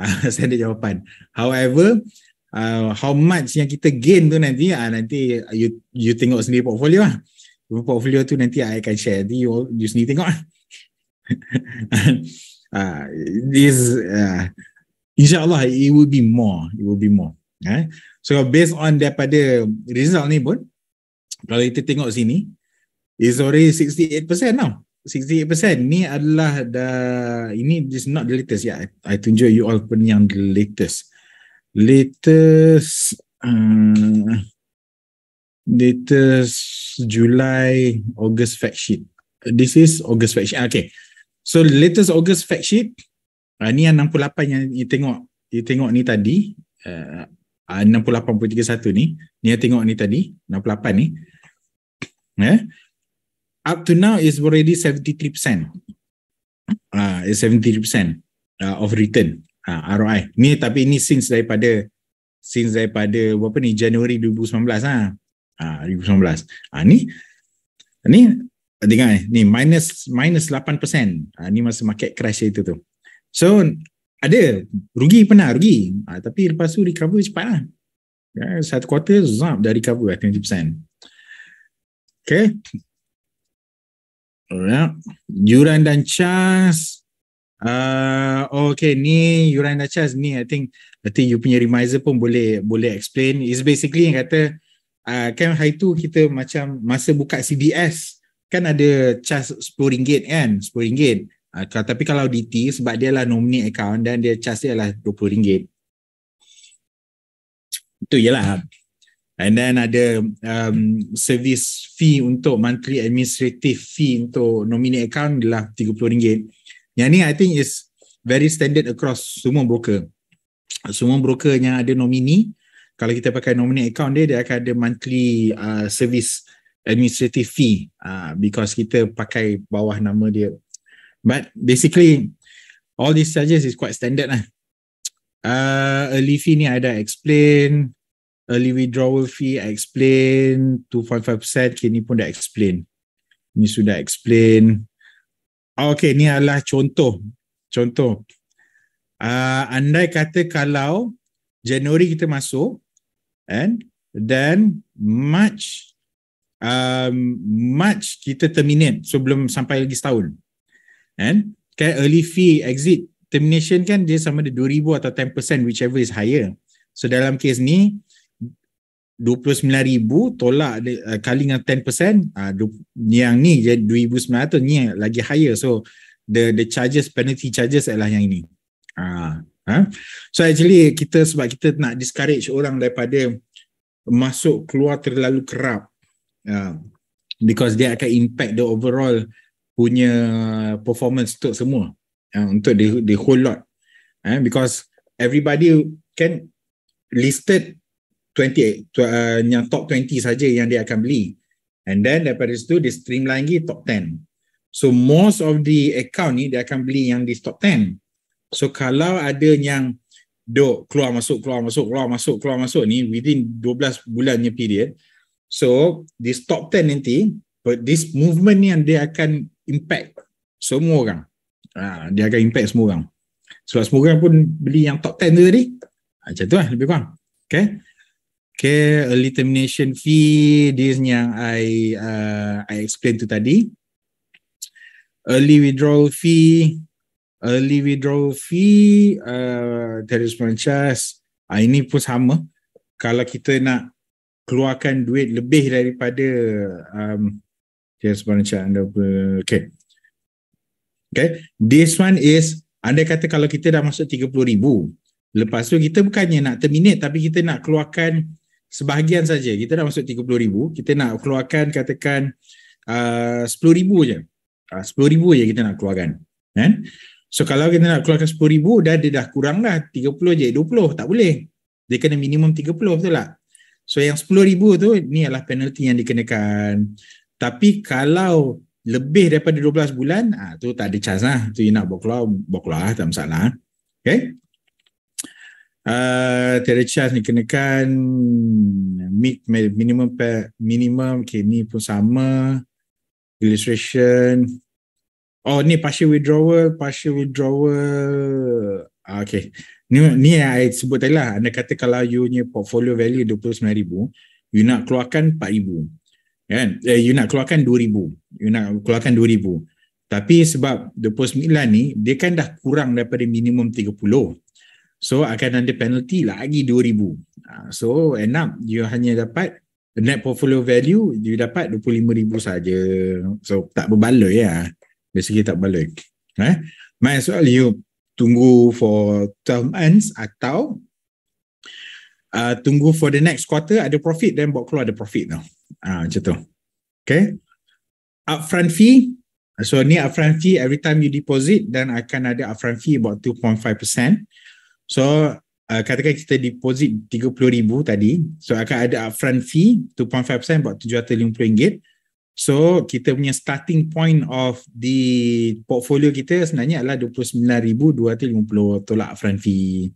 Speaker 1: uh, ada jawapan. However, uh, how much yang kita gain tu nanti, uh, nanti you you tengok sendiri portfolio lah. Portfolio tu nanti I akan share. Nanti you, you sendiri tengok lah. uh, this, uh, InsyaAllah it will be more. It will be more. Eh? So based on daripada result ni pun, kalau kita tengok sini, it's already 68% now. 68% ni adalah the, ini is not the latest ya yeah, I, I tunjuk you all pun yang the latest latest uh, latest July August fact sheet this is August fact sheet ah, okay so latest August fact sheet uh, ni yang 68 yang you tengok you tengok ni tadi ah, uh, 68.31 ni ni yang tengok ni tadi 68 ni eh yeah? up to now is already 73% ah uh, 73% uh, of return uh, ah, ROI ni tapi ni since daripada since daripada apa ni Januari 2019 ah ha? ah uh, 2019 ah uh, ni ni dengar eh, ni minus minus 8% uh, ah, ni masa market crash itu tu so ada rugi pernah rugi uh, tapi lepas tu recover cepatlah. lah ya, satu quarter zap dah recover 20% lah okay Alright. Yuran dan Chas. Uh, oh, okay, ni Yuran dan Chas ni I think I think you punya reminder pun boleh boleh explain. It's basically yang kata uh, kan hari tu kita macam masa buka CDS kan ada charge RM10 kan? RM10. Uh, ah, tapi kalau DT sebab dia lah nominee account dan dia charge dia lah RM20. Itu je lah. And then ada um, service fee untuk monthly administrative fee untuk nominate account adalah RM30. Yang ni I think is very standard across semua broker. Semua broker yang ada nomini, kalau kita pakai nominate account dia, dia akan ada monthly uh, service administrative fee uh, because kita pakai bawah nama dia. But basically, all these charges is quite standard lah. Uh, early fee ni I explain early withdrawal fee I explain 2.5% kini pun dah explain ni sudah explain ah, Okay, ni adalah contoh contoh uh, andai kata kalau Januari kita masuk and then March um, March kita terminate so belum sampai lagi setahun and kan early fee exit termination kan dia sama ada 2000 atau 10% whichever is higher so dalam kes ni 29,000 tolak uh, kali dengan 10% uh, yang ni je 2,900 ni yang lagi higher so the the charges penalty charges adalah yang ini uh, ah, huh? Ha? so actually kita sebab kita nak discourage orang daripada masuk keluar terlalu kerap uh, because dia akan impact the overall punya performance untuk semua uh, untuk the, the whole lot uh, because everybody can listed 20 uh, yang top 20 saja yang dia akan beli and then daripada situ dia streamline lagi top 10 so most of the account ni dia akan beli yang di top 10 so kalau ada yang dok keluar masuk keluar masuk keluar masuk keluar masuk ni within 12 bulannya period so di top 10 nanti but this movement ni yang dia akan impact semua orang ha, dia akan impact semua orang sebab so, semua orang pun beli yang top 10 tu tadi ah, macam tu lah lebih kurang okay Okay, early termination fee, this yang I uh, I explain tu tadi. Early withdrawal fee, early withdrawal fee, uh, Terus Manchas, uh, ini pun sama. Kalau kita nak keluarkan duit lebih daripada um, Terus Manchas, anda okay. Okay, this one is, anda kata kalau kita dah masuk RM30,000, lepas tu kita bukannya nak terminate tapi kita nak keluarkan sebahagian saja kita dah masuk 30000 kita nak keluarkan katakan ah, uh, 10000 je ah, uh, 10000 je kita nak keluarkan kan so kalau kita nak keluarkan 10000 dah dia dah kurang dah 30 je 20 tak boleh dia kena minimum 30 betul tak so yang 10000 tu ni adalah penalti yang dikenakan tapi kalau lebih daripada 12 bulan ah tu tak ada chance lah tu nak buat keluar buat keluar lah, tak masalah okey Uh, tiada charge ni kenakan meet minimum pair, minimum okay, ni pun sama illustration oh ni partial withdrawal partial withdrawal uh, okay ni, ni yang saya sebut tadi lah anda kata kalau you punya portfolio value RM29,000 you nak keluarkan RM4,000 kan eh, you nak keluarkan RM2,000 you nak keluarkan RM2,000 tapi sebab RM29 ni dia kan dah kurang daripada minimum RM30 So akan ada penalty lagi 2000. Uh, ah, so end up you hanya dapat net portfolio value you dapat 25000 saja. So tak berbaloi ya. Basically tak berbaloi. Eh? Might as well you tunggu for term ends atau uh, tunggu for the next quarter ada profit then buat keluar ada profit tau. Ah, uh, macam tu. Okay. Upfront fee. So ni upfront fee every time you deposit then akan ada upfront fee about 2.5%. So uh, katakan kita deposit RM30,000 tadi. So akan ada upfront fee 2.5% buat RM750. So kita punya starting point of the portfolio kita sebenarnya adalah RM29,250 tolak upfront fee.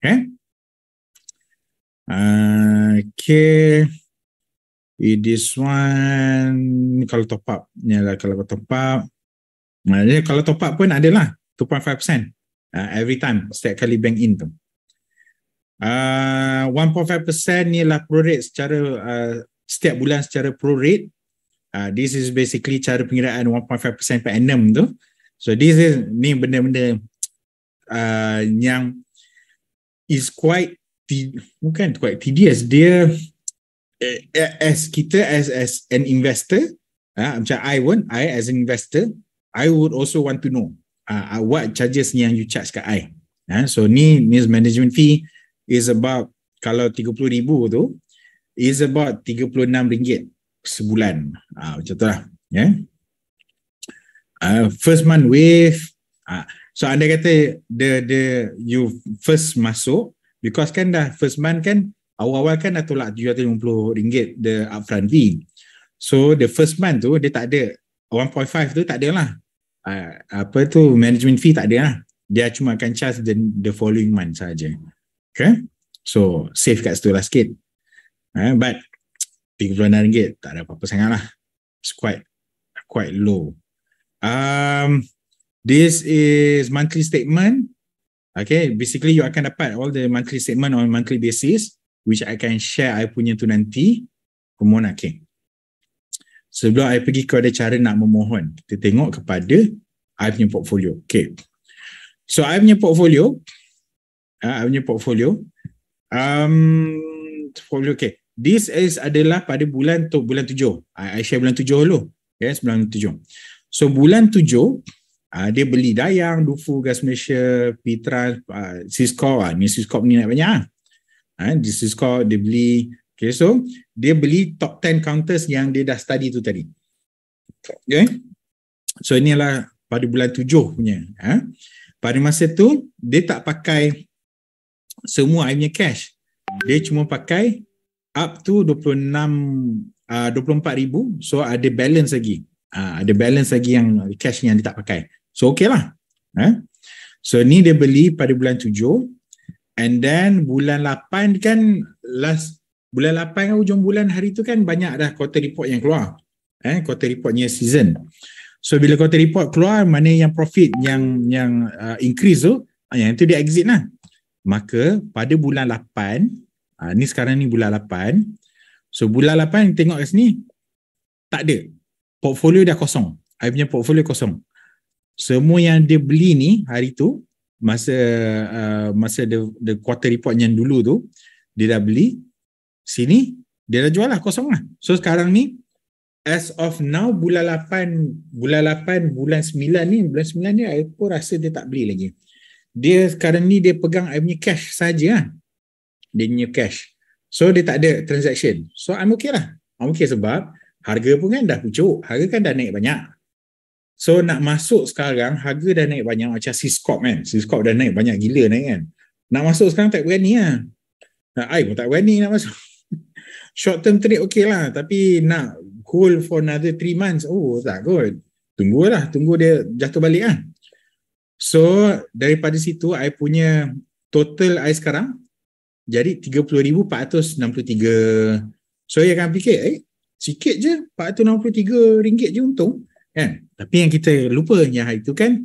Speaker 1: Okay. Uh, okay. This one kalau top up. Ni adalah kalau top up. ni kalau top up pun adalah 2.5% uh, every time setiap kali bank in tu. Uh, ah, 1.5% ni lah rate secara uh, setiap bulan secara prorate. Uh, this is basically cara pengiraan 1.5% per annum tu. So this is ni benda-benda uh, yang is quite t- bukan quite tedious. Dia eh, eh, as kita as as an investor, uh, macam I want I as an investor, I would also want to know uh, what charges ni yang you charge kat I. Ha, so ni means management fee is about kalau RM30,000 tu is about RM36 sebulan. Ha, macam tu lah. Yeah. Ya. Uh, first month wave. Ha, so anda kata the the you first masuk because kan dah first month kan awal-awal kan dah tolak RM750 the upfront fee. So the first month tu dia tak ada 1.5 tu tak ada lah uh, apa tu management fee tak ada lah. Dia cuma akan charge the, the following month saja. Okay. So save kat situ lah sikit. Uh, but RM36 tak ada apa-apa sangat lah. It's quite quite low. Um, this is monthly statement. Okay, basically you akan dapat all the monthly statement on monthly basis which I can share I punya tu nanti. Come on, okay sebelum I pergi kepada cara nak memohon, kita tengok kepada I punya portfolio. Okay. So I punya portfolio, uh, I punya portfolio, um, portfolio okay. This is adalah pada bulan tu bulan tujuh. I, I share bulan tujuh dulu. Okay, yes, bulan tujuh. So bulan tujuh, uh, dia beli Dayang, Dufu, Gas Malaysia, Pitra, uh, Cisco. Uh, ni Cisco ni nak banyak. Uh, di Cisco dia beli Okay, so dia beli top 10 counters yang dia dah study tu tadi. Okay. So inilah pada bulan 7 punya. Ha? Pada masa tu, dia tak pakai semua I punya cash. Dia cuma pakai up to 26 uh, ah, ribu. So ada balance lagi. Uh, ada balance lagi yang cash yang dia tak pakai. So okay lah. Ha? So ni dia beli pada bulan tujuh, And then bulan lapan kan last bulan 8 kan hujung bulan hari tu kan banyak dah quarter report yang keluar eh quarter report year season so bila quarter report keluar mana yang profit yang yang uh, increase tu ah, yang tu dia exit lah maka pada bulan 8 uh, ah, ni sekarang ni bulan 8 so bulan 8 tengok kat sini tak ada portfolio dah kosong I punya portfolio kosong semua yang dia beli ni hari tu masa uh, masa the, the quarter report yang dulu tu dia dah beli sini dia dah jual lah kosong lah. So sekarang ni as of now bulan 8 bulan 8 bulan 9 ni bulan 9 ni I pun rasa dia tak beli lagi. Dia sekarang ni dia pegang I punya cash saja lah. Dia punya cash. So dia tak ada transaction. So I'm okay lah. I'm okay sebab harga pun kan dah pucuk. Harga kan dah naik banyak. So nak masuk sekarang harga dah naik banyak macam Siscop kan. Siscop dah naik banyak gila naik kan. Nak masuk sekarang tak berani lah. Nah, I pun tak berani nak masuk short term trade okey lah tapi nak hold for another three months oh tak good tunggulah tunggu dia jatuh balik lah so daripada situ I punya total I sekarang jadi 30,463 so you akan fikir eh sikit je 463 ringgit je untung kan tapi yang kita lupa yang hari tu kan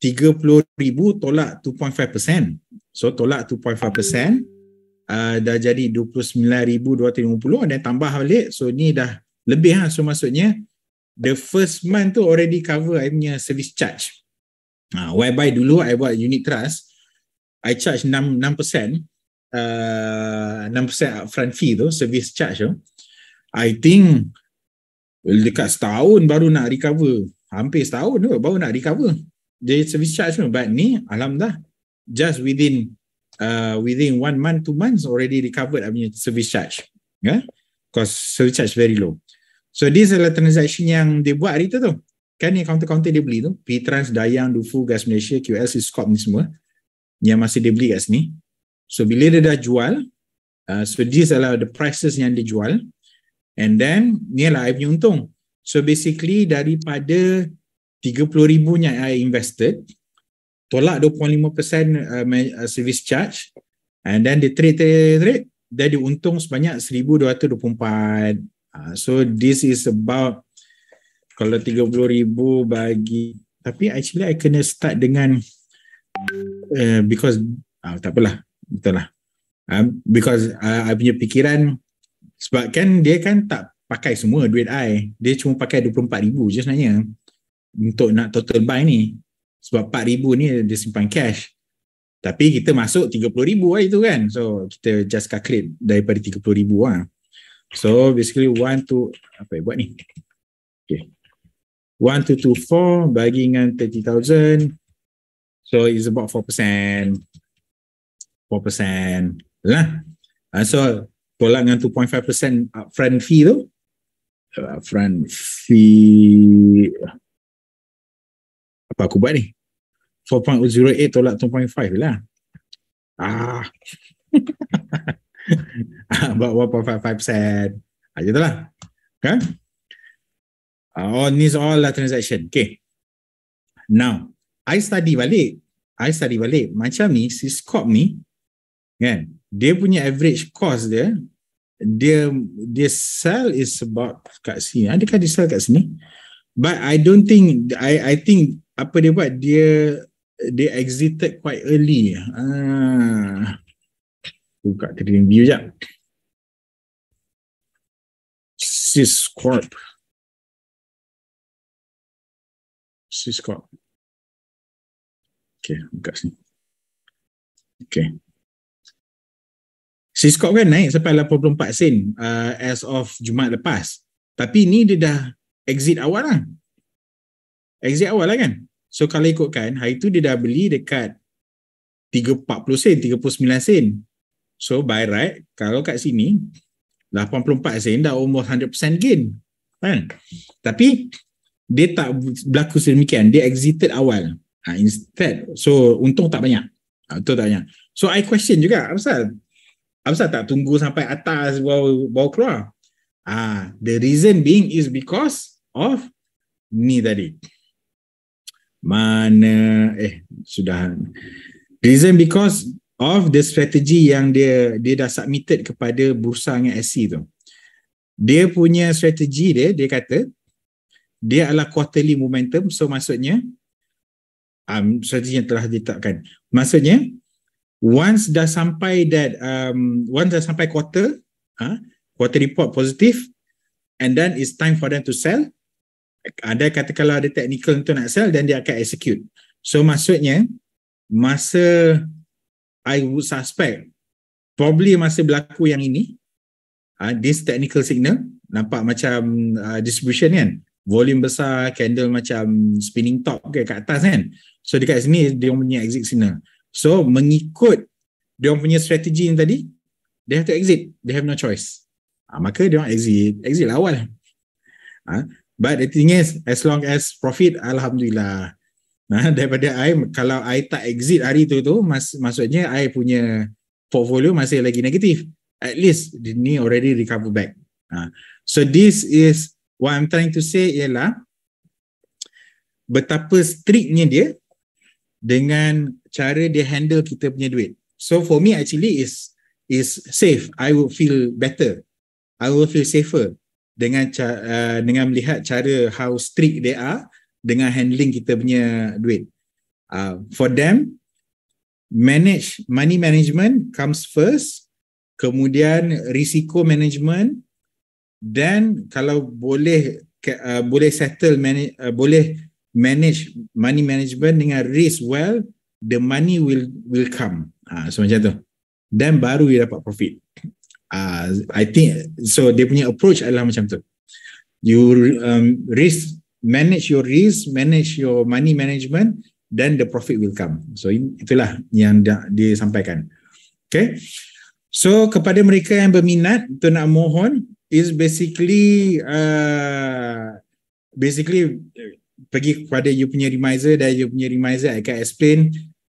Speaker 1: 30,000 tolak 2.5% so tolak 2.5% Ah, dah jadi 29,250 dan tambah balik so ni dah lebih lah so maksudnya the first month tu already cover I punya service charge ha, whereby dulu I buat unit trust I charge 6, 6% uh, 6% upfront fee tu service charge tu I think well, dekat setahun baru nak recover hampir setahun tu baru nak recover Jadi service charge tu but ni alhamdulillah just within uh, within one month, two months already recovered I mean, service charge. Yeah? Because service charge very low. So this adalah transaction yang dia buat hari tu tu. Kan ni counter-counter dia beli tu. P-Trans, Dayang, Dufu, Gas Malaysia, QL, Siskop ni semua. Yang masih dia beli kat sini. So bila dia dah jual, uh, so this adalah the prices yang dia jual. And then, ni lah I punya untung. So basically daripada 30,000 yang I invested, tolak 25% uh, uh, service charge and then dia trade, trade, trade, trade dia untung sebanyak 1,224. Uh, so this is about kalau 30,000 bagi tapi actually I kena start dengan uh, because uh, tak apalah betul lah uh, because uh, I punya fikiran sebab kan dia kan tak pakai semua duit I dia cuma pakai 24,000 je sebenarnya untuk nak total buy ni sebab 4000 ni dia simpan cash tapi kita masuk 30000 lah itu kan so kita just calculate daripada 30000 ah ha. so basically one to apa buat ni okey 1 to 24 bagi dengan 30000 so is about 4% 4% lah ah, so tolak dengan 2.5% upfront fee tu upfront fee apa aku buat ni 4.08 tolak 2.5 lah ah about 1.55% aja tu lah, kan okay. Ah, all these all lah transaction okay now I study balik I study balik macam ni si scope ni kan dia punya average cost dia dia dia sell is about kat sini adakah dia sell kat sini but I don't think I I think apa dia buat dia dia exited quite early ah buka trading view jap
Speaker 2: sis corp sis corp okey buka sini
Speaker 1: okey Siskop kan naik sampai 84 sen uh, as of Jumaat lepas. Tapi ni dia dah exit awal lah. Exit awal lah kan. So kalau ikutkan, hari tu dia dah beli dekat 3.40 sen, 39 sen. So by right, kalau kat sini, 84 sen dah almost 100% gain. Kan? Tapi dia tak berlaku sedemikian. Dia exited awal. Ha, instead, so untung tak banyak. Ha, untung tak banyak. So I question juga, Apasal Apasal tak tunggu sampai atas bawa, bawa keluar? Ah, ha, the reason being is because of ni tadi mana eh sudah reason because of the strategy yang dia dia dah submitted kepada bursa dengan SC e tu dia punya strategi dia dia kata dia adalah quarterly momentum so maksudnya um, strategi yang telah ditetapkan maksudnya once dah sampai that um, once dah sampai quarter ha, quarter report positif and then it's time for them to sell ada kata kalau ada technical untuk nak sell dan dia akan execute. So maksudnya masa I would suspect probably masa berlaku yang ini uh, this technical signal nampak macam uh, distribution kan volume besar candle macam spinning top ke kat atas kan so dekat sini dia punya exit signal so mengikut dia punya strategi yang tadi they have to exit they have no choice uh, maka dia orang exit exit lah awal. uh, But the thing is, as long as profit, Alhamdulillah. Nah, daripada I, kalau I tak exit hari tu tu, mas, maksudnya I punya portfolio masih lagi negatif. At least, ni already recover back. Nah. Ha. So this is what I'm trying to say ialah betapa strictnya dia dengan cara dia handle kita punya duit. So for me actually is is safe. I will feel better. I will feel safer dengan uh, dengan melihat cara how strict they are dengan handling kita punya duit. Uh, for them, manage money management comes first, kemudian risiko management, Dan kalau boleh uh, boleh settle manage, uh, boleh manage money management dengan risk well, the money will will come. Uh, so macam tu. Then baru you dapat profit uh, I think so dia punya approach adalah macam tu you um, risk manage your risk manage your money management then the profit will come so itulah yang dia, dia sampaikan okay so kepada mereka yang berminat tu nak mohon is basically uh, basically pergi kepada you punya remiser dan you punya remiser akan explain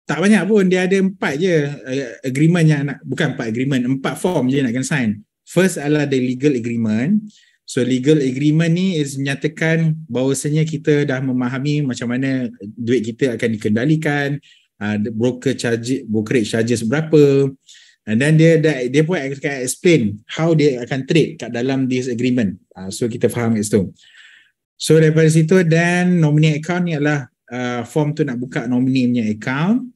Speaker 1: tak banyak pun dia ada empat je eh, agreement yang nak bukan empat agreement empat form je nak kena sign first adalah the legal agreement so legal agreement ni is menyatakan bahawasanya kita dah memahami macam mana duit kita akan dikendalikan uh, broker charge brokerage charges berapa and then dia dia, dia pun akan explain how dia akan trade kat dalam this agreement uh, so kita faham itu so daripada situ dan nominee account ni adalah Uh, form tu nak buka nominee punya account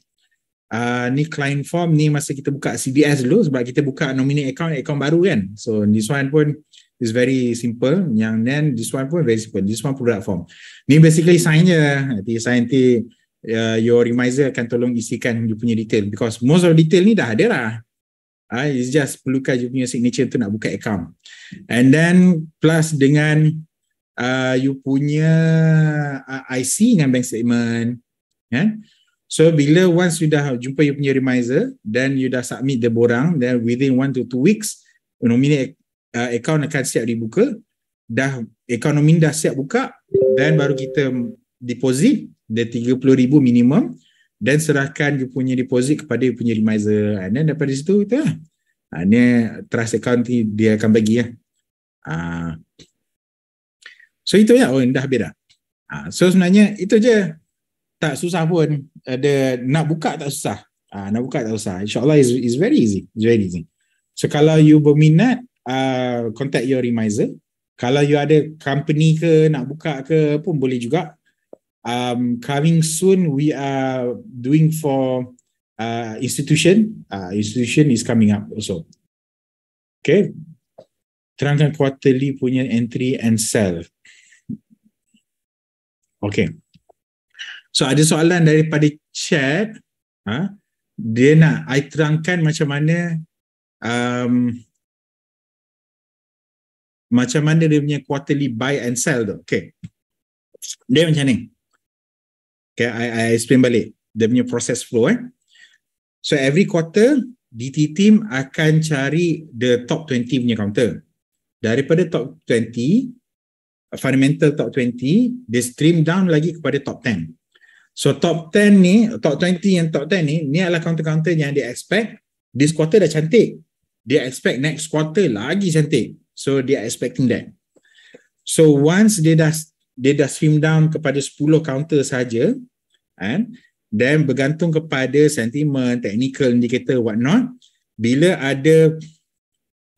Speaker 1: uh, ni client form ni masa kita buka CDS dulu sebab kita buka nominate account account baru kan so this one pun is very simple yang then this one pun very simple this one product form ni basically sign je nanti sign nanti uh, your remiser akan tolong isikan you punya detail because most of detail ni dah ada lah uh, it's just perlukan you punya signature tu nak buka account and then plus dengan uh, you punya uh, IC dengan bank statement kan yeah? So bila once you dah jumpa you punya remiser then you dah submit the borang then within one to two weeks nominee uh, account akan siap dibuka dah ekonomi dah siap buka then baru kita deposit the ribu minimum dan serahkan you punya deposit kepada you punya remiser and then daripada situ kita lah uh, ni trust account ni dia akan bagi ya. uh, so itu ya oh dah habis dah uh, so sebenarnya itu je tak susah pun ada nak buka tak susah ah uh, nak buka tak susah insyaallah is is very easy it's very easy so kalau you berminat uh, contact your remiser kalau you ada company ke nak buka ke pun boleh juga um coming soon we are doing for uh, institution uh, institution is coming up also okay terangkan quarterly punya entry and sell okay So ada soalan daripada chat. Ha? Dia nak I terangkan macam mana um, macam mana dia punya quarterly buy and sell tu. Okay. Dia macam ni. Okay, I, I explain balik. Dia punya process flow eh. So every quarter, DT team akan cari the top 20 punya counter. Daripada top 20, fundamental top 20, dia stream down lagi kepada top 10. So top 10 ni, top 20 yang top 10 ni, ni adalah counter-counter yang dia expect. This quarter dah cantik. Dia expect next quarter lagi cantik. So dia expecting that. So once dia dah dia dah swim down kepada 10 counter saja, and then bergantung kepada sentiment, technical indicator what not. Bila ada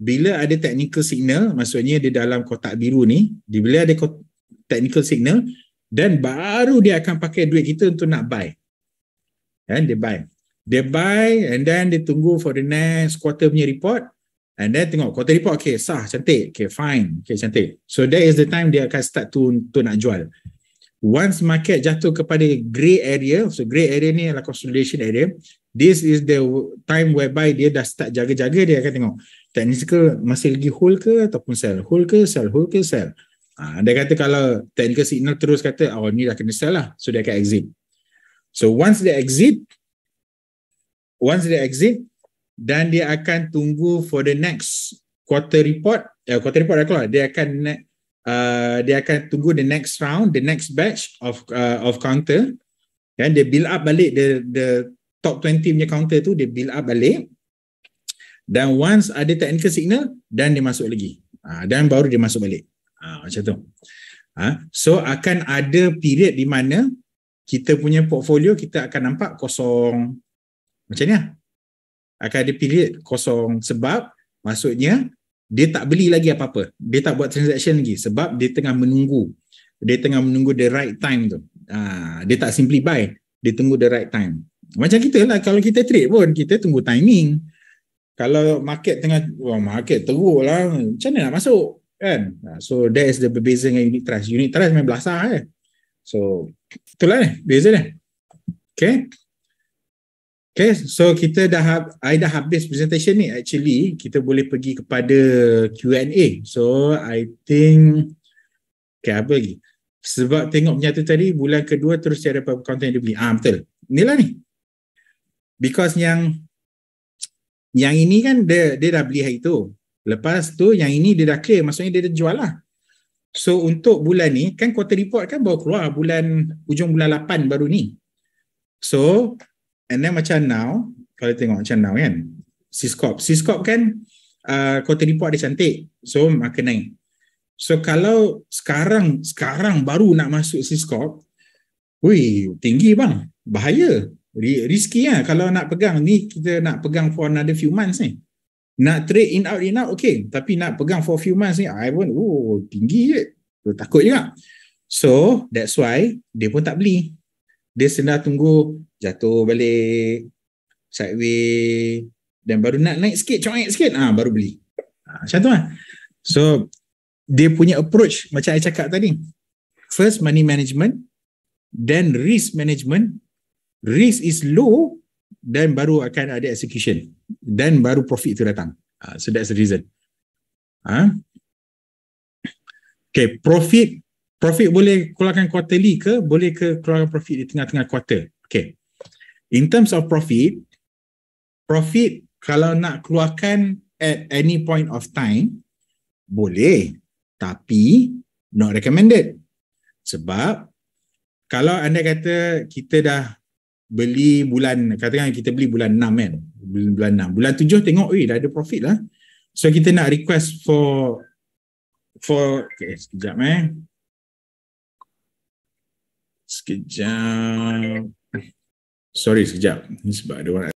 Speaker 1: bila ada technical signal, maksudnya dia dalam kotak biru ni, bila ada technical signal, then baru dia akan pakai duit kita untuk nak buy. Then dia buy. Dia buy and then dia tunggu for the next quarter punya report and then tengok quarter report okay sah cantik okay fine okay cantik. So that is the time dia akan start to, to nak jual. Once market jatuh kepada grey area, so grey area ni adalah consolidation area, this is the time whereby dia dah start jaga-jaga dia akan tengok technical masih lagi hold ke ataupun sell, hold ke, sell, hold ke, sell. Ha, dia kata kalau technical signal terus kata, oh ni dah kena sell lah. So dia akan exit. So once dia exit, once dia exit, dan dia akan tunggu for the next quarter report, eh, quarter report dah keluar, dia akan ne- uh, dia akan tunggu the next round, the next batch of uh, of counter. Dan dia build up balik the the top 20 punya counter tu, dia build up balik. Dan once ada technical signal, dan dia masuk lagi. Ha, dan baru dia masuk balik ha, macam tu ha? so akan ada period di mana kita punya portfolio kita akan nampak kosong macam ni lah. akan ada period kosong sebab maksudnya dia tak beli lagi apa-apa dia tak buat transaction lagi sebab dia tengah menunggu dia tengah menunggu the right time tu ha, dia tak simply buy dia tunggu the right time macam kita lah kalau kita trade pun kita tunggu timing kalau market tengah wah market teruk lah macam mana nak masuk kan ha, so that is the berbeza dengan unit trust unit trust memang belasah kan eh? so itulah ni beza ni okay okay so kita dah I dah habis presentation ni actually kita boleh pergi kepada Q&A so I think okay apa lagi sebab tengok penyata tadi bulan kedua terus saya dapat konten yang dia beli ah betul inilah ni because yang yang ini kan dia dia dah beli hari tu Lepas tu yang ini dia dah clear maksudnya dia dah jual lah. So untuk bulan ni kan quarter report kan baru keluar bulan hujung bulan 8 baru ni. So and then macam now kalau tengok macam now kan Siscorp. Siscorp kan uh, quarter report dia cantik. So maka naik. So kalau sekarang sekarang baru nak masuk Siscorp Wih, tinggi bang. Bahaya. Risky lah kalau nak pegang ni, kita nak pegang for another few months ni. Eh nak trade in out in out okay tapi nak pegang for few months ni I pun oh tinggi je so, takut juga so that's why dia pun tak beli dia sedar tunggu jatuh balik sideways dan baru nak naik sikit coek sikit ah ha, baru beli ha, macam tu lah so dia punya approach macam saya cakap tadi first money management then risk management risk is low then baru akan ada execution then baru profit itu datang uh, so that's the reason ha okay profit profit boleh keluarkan quarterly ke boleh ke keluarkan profit di tengah-tengah quarter okay in terms of profit profit kalau nak keluarkan at any point of time boleh tapi not recommended sebab kalau anda kata kita dah beli bulan katakan kita beli bulan 6 kan bulan 6 bulan 7 tengok weh dah ada profit lah so kita nak request for for okay, sekejap eh
Speaker 2: sekejap sorry sekejap ni sebab ada orang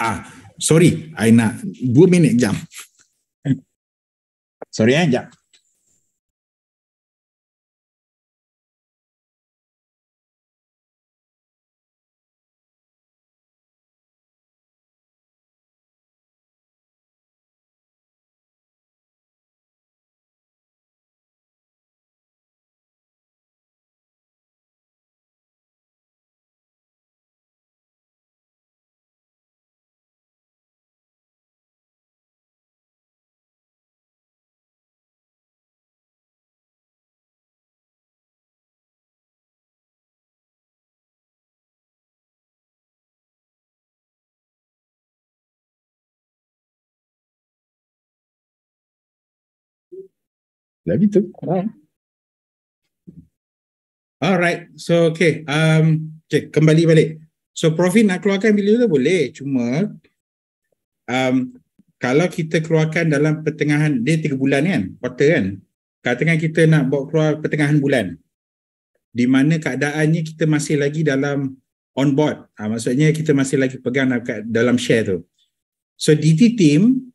Speaker 2: Ah, sorry, I nak 2 minit jam. Sorry eh, jap. Dah gitu.
Speaker 1: Ha. Alright. So, okay. Um, okay. Kembali balik. So, Profit nak keluarkan bila tu boleh. Cuma, um, kalau kita keluarkan dalam pertengahan, dia tiga bulan kan? Quarter kan? Katakan kita nak bawa keluar pertengahan bulan. Di mana keadaannya kita masih lagi dalam on board. Ha, maksudnya kita masih lagi pegang dalam share tu. So DT team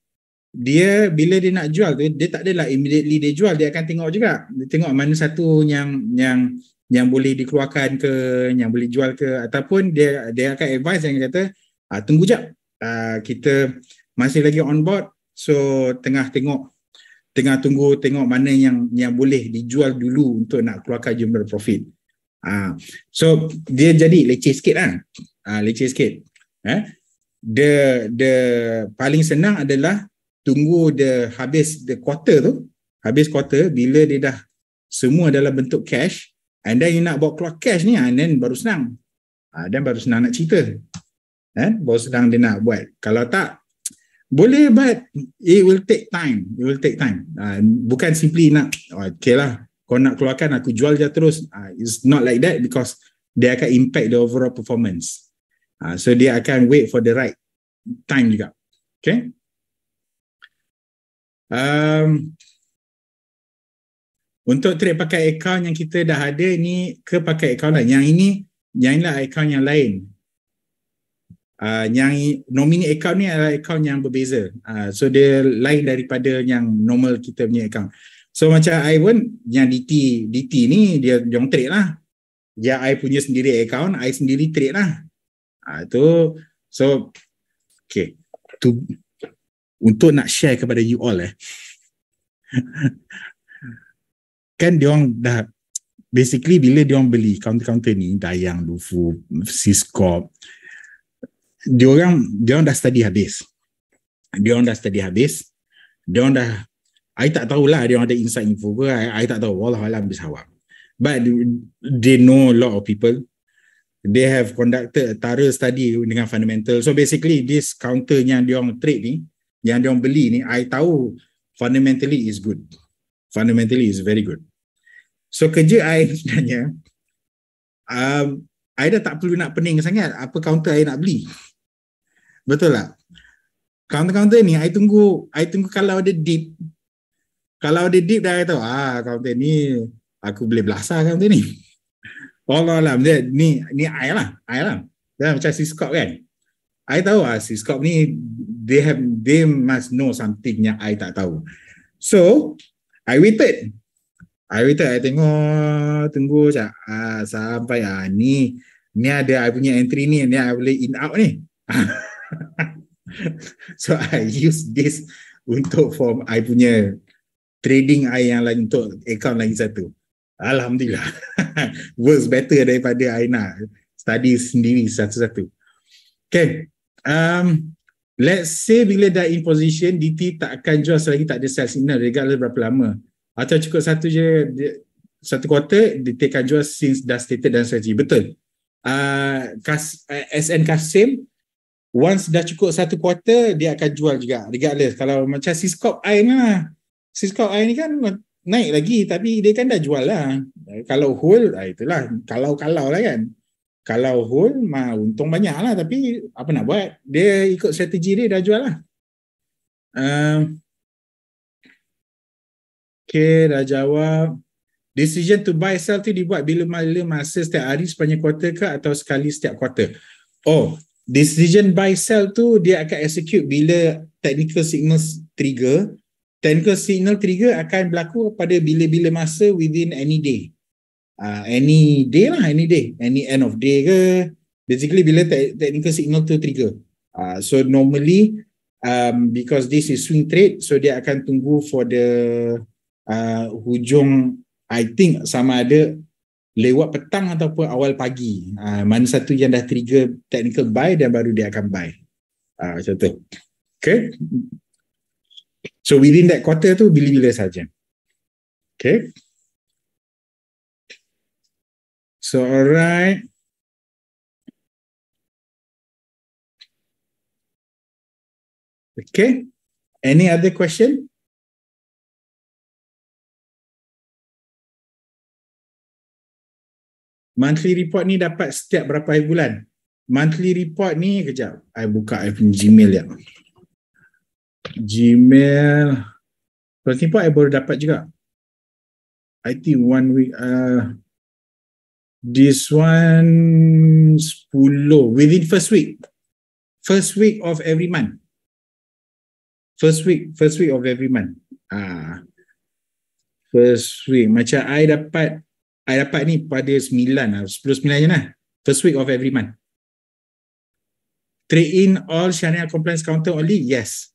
Speaker 1: dia bila dia nak jual tu dia tak adalah immediately dia jual dia akan tengok juga dia tengok mana satu yang yang yang boleh dikeluarkan ke yang boleh jual ke ataupun dia dia akan advise yang kata ah, tunggu jap ah, kita masih lagi on board so tengah tengok tengah tunggu tengok mana yang yang boleh dijual dulu untuk nak keluarkan jumlah profit ah, so dia jadi leceh sikit kan ah, leceh sikit eh? the the paling senang adalah tunggu dia habis the quarter tu habis quarter bila dia dah semua dalam bentuk cash and then you nak buat keluar cash ni and then baru senang uh, then baru senang nak cerita eh? baru senang dia nak buat kalau tak boleh but it will take time it will take time uh, bukan simply nak oh, okay lah kau nak keluarkan aku jual je terus uh, it's not like that because dia akan impact the overall performance uh, so dia akan wait for the right time juga okay Um, untuk trade pakai akaun yang kita dah ada ni ke pakai akaun lain. Yang ini, yang inilah akaun yang lain. Uh, yang nominee account ni adalah account yang berbeza. Uh, so dia lain daripada yang normal kita punya account. So macam I pun yang DT, DT ni dia jong trade lah. Ya, I punya sendiri account, I sendiri trade lah. Uh, so, okay untuk nak share kepada you all eh. kan dia orang dah basically bila dia orang beli counter-counter ni Dayang, Lufu, Cisco, dia orang dia orang dah study habis. Dia orang dah study habis. Dia orang dah I tak tahulah dia orang ada inside info ke I, I tak tahu wallah alam bisawab. But they know a lot of people they have conducted thorough study dengan fundamental. So basically this counter yang dia orang trade ni yang dia beli ni I tahu fundamentally is good fundamentally is very good so kerja I sebenarnya um, I dah tak perlu nak pening sangat apa counter I nak beli betul tak counter-counter ni I tunggu I tunggu kalau ada dip kalau ada dip dah I tahu ah counter ni aku boleh belasah counter ni Allah Alam dia, ni ni I lah I lah dia macam Siskop kan I tahu ah Siskop ni they have they must know something yang I tak tahu. So, I waited. I waited, I tengok, tunggu cak, ah, sampai ah, ni, ni ada I punya entry ni, ni I boleh in out ni. so, I use this untuk form I punya trading I yang lain untuk account lagi satu. Alhamdulillah. Works better daripada I nak study sendiri satu-satu. Okay. Um, Let's say bila dah in position, DT tak akan jual selagi tak ada sell signal regardless berapa lama. Atau cukup satu je, satu quarter, DT akan jual since dah stated dan strategy. Betul. Uh, Kas, uh, eh, SN Kasim, once dah cukup satu quarter, dia akan jual juga regardless. Kalau macam Syscop I ni lah. Syscop I ni kan naik lagi tapi dia kan dah jual lah. Kalau hold, ah, itulah. Kalau-kalau lah kan kalau hold ma, untung banyak lah tapi apa nak buat dia ikut strategi dia dah jual lah uh, okay dah jawab decision to buy sell tu dibuat bila mana masa setiap hari sepanjang quarter ke atau sekali setiap quarter oh decision buy sell tu dia akan execute bila technical signal trigger technical signal trigger akan berlaku pada bila-bila masa within any day uh, any day lah, any day, any end of day ke. Basically, bila te- technical signal tu trigger. Uh, so normally, um, because this is swing trade, so dia akan tunggu for the uh, hujung, I think sama ada lewat petang ataupun awal pagi. Uh, mana satu yang dah trigger technical buy, dan baru dia akan buy. Uh, macam tu. Okay. So within that quarter tu, bila-bila saja. Okay.
Speaker 2: So, alright, Okay. Any other question?
Speaker 1: Monthly report ni dapat setiap berapa hari bulan? Monthly report ni, kejap. I buka I punya Gmail ya. Gmail. Monthly report I baru dapat juga. I think one week. Uh, this one 10 within first week first week of every month first week first week of every month ah first week macam i dapat i dapat ni pada 9 lah 10 9 je lah first week of every month trade in all syariah compliance counter only yes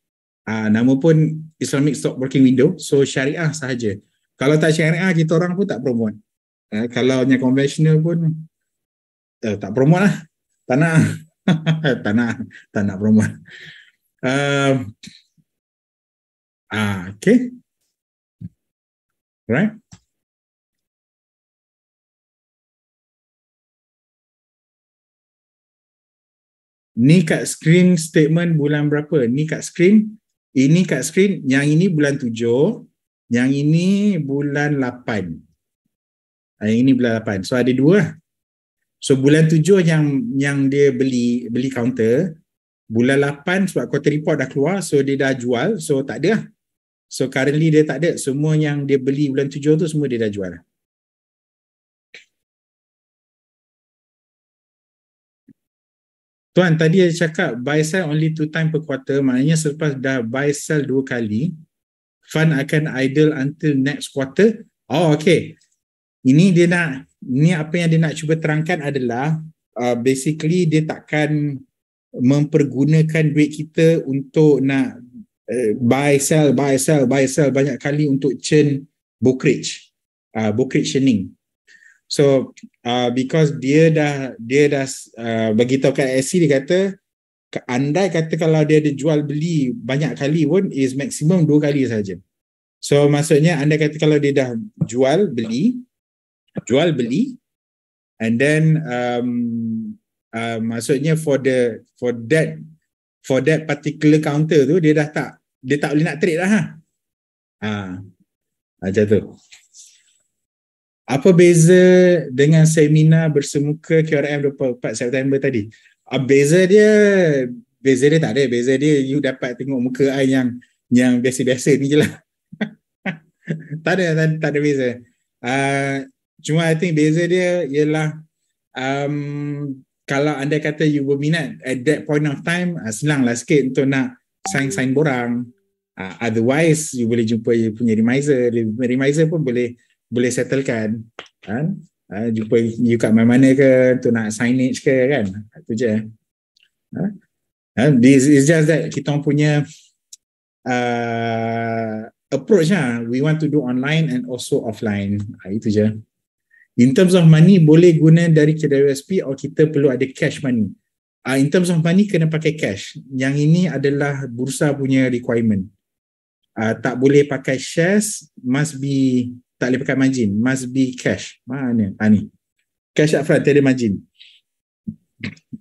Speaker 1: ah nama pun islamic stock working window so syariah sahaja kalau tak syariah kita orang pun tak promote Eh, kalau yang konvensional pun eh, tak promote lah. Tak nak. tak nak. Tak nak promote. Uh,
Speaker 2: ah, okay. Right.
Speaker 1: Ni kat screen statement bulan berapa? Ni kat screen. Ini kat screen. Yang ini bulan tujuh. Yang ini bulan lapan. Yang ini bulan lapan. So ada dua So bulan tujuh yang yang dia beli beli counter, bulan lapan sebab quarter report dah keluar, so dia dah jual, so tak ada lah. So currently dia tak ada. Semua yang dia beli bulan tujuh tu semua dia dah jual. Tuan, tadi saya cakap buy sell only two time per quarter, maknanya selepas dah buy sell dua kali, fund akan idle until next quarter. Oh, okay ini dia nak ni apa yang dia nak cuba terangkan adalah uh, basically dia takkan mempergunakan duit kita untuk nak uh, buy sell buy sell buy sell banyak kali untuk churn brokerage uh, brokerage churning so uh, because dia dah dia dah uh, bagi tahu kat SC dia kata andai kata kalau dia ada jual beli banyak kali pun is maximum dua kali saja so maksudnya andai kata kalau dia dah jual beli jual beli and then um, uh, maksudnya for the for that for that particular counter tu dia dah tak dia tak boleh nak trade dah ha. Ha. Macam tu. Apa beza dengan seminar bersemuka QRM 24 September tadi? Uh, beza dia beza dia tak ada. Beza dia you dapat tengok muka ai yang yang biasa-biasa ni je lah. tak ada, tak, tak ada beza. Uh, Cuma I think beza dia ialah um, kalau anda kata you berminat at that point of time uh, senanglah sikit untuk nak sign-sign borang. Uh, otherwise you boleh jumpa you punya remiser. Remiser pun boleh boleh settlekan. Kan? Uh, jumpa you kat mana-mana ke untuk nak signage ke kan. Itu je. Uh, this is just that kita punya uh, approach lah. We want to do online and also offline. Uh, itu je. In terms of money, boleh guna dari KWSP atau kita perlu ada cash money. Uh, in terms of money, kena pakai cash. Yang ini adalah bursa punya requirement. Uh, tak boleh pakai shares, must be, tak boleh pakai margin, must be cash. Mana? Ah, ni. Cash up front, tiada margin.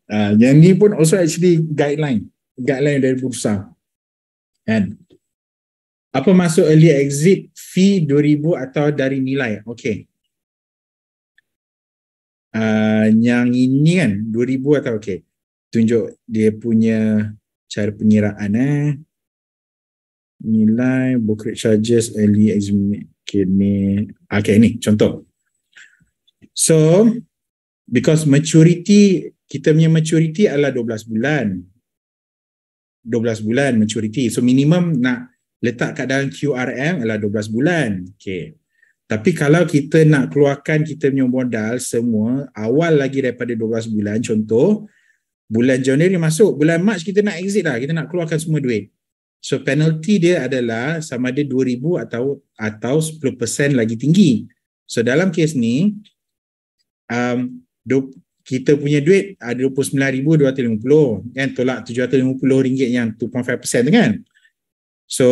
Speaker 1: Uh, yang ni pun also actually guideline. Guideline dari bursa. And apa masuk, early exit fee 2000 atau dari nilai? Okay uh, yang ini kan 2000 atau okey tunjuk dia punya cara pengiraan eh nilai brokerage charges early exit ni ah, okey ni contoh so because maturity kita punya maturity adalah 12 bulan 12 bulan maturity so minimum nak letak kat dalam QRM adalah 12 bulan okey tapi kalau kita nak keluarkan kita punya modal semua awal lagi daripada 12 bulan contoh bulan Januari masuk, bulan Mac kita nak exit lah, kita nak keluarkan semua duit. So penalty dia adalah sama ada 2000 atau atau 10% lagi tinggi. So dalam kes ni um, du- kita punya duit ada RM29,250 kan tolak RM750 yang 2.5% tu kan. So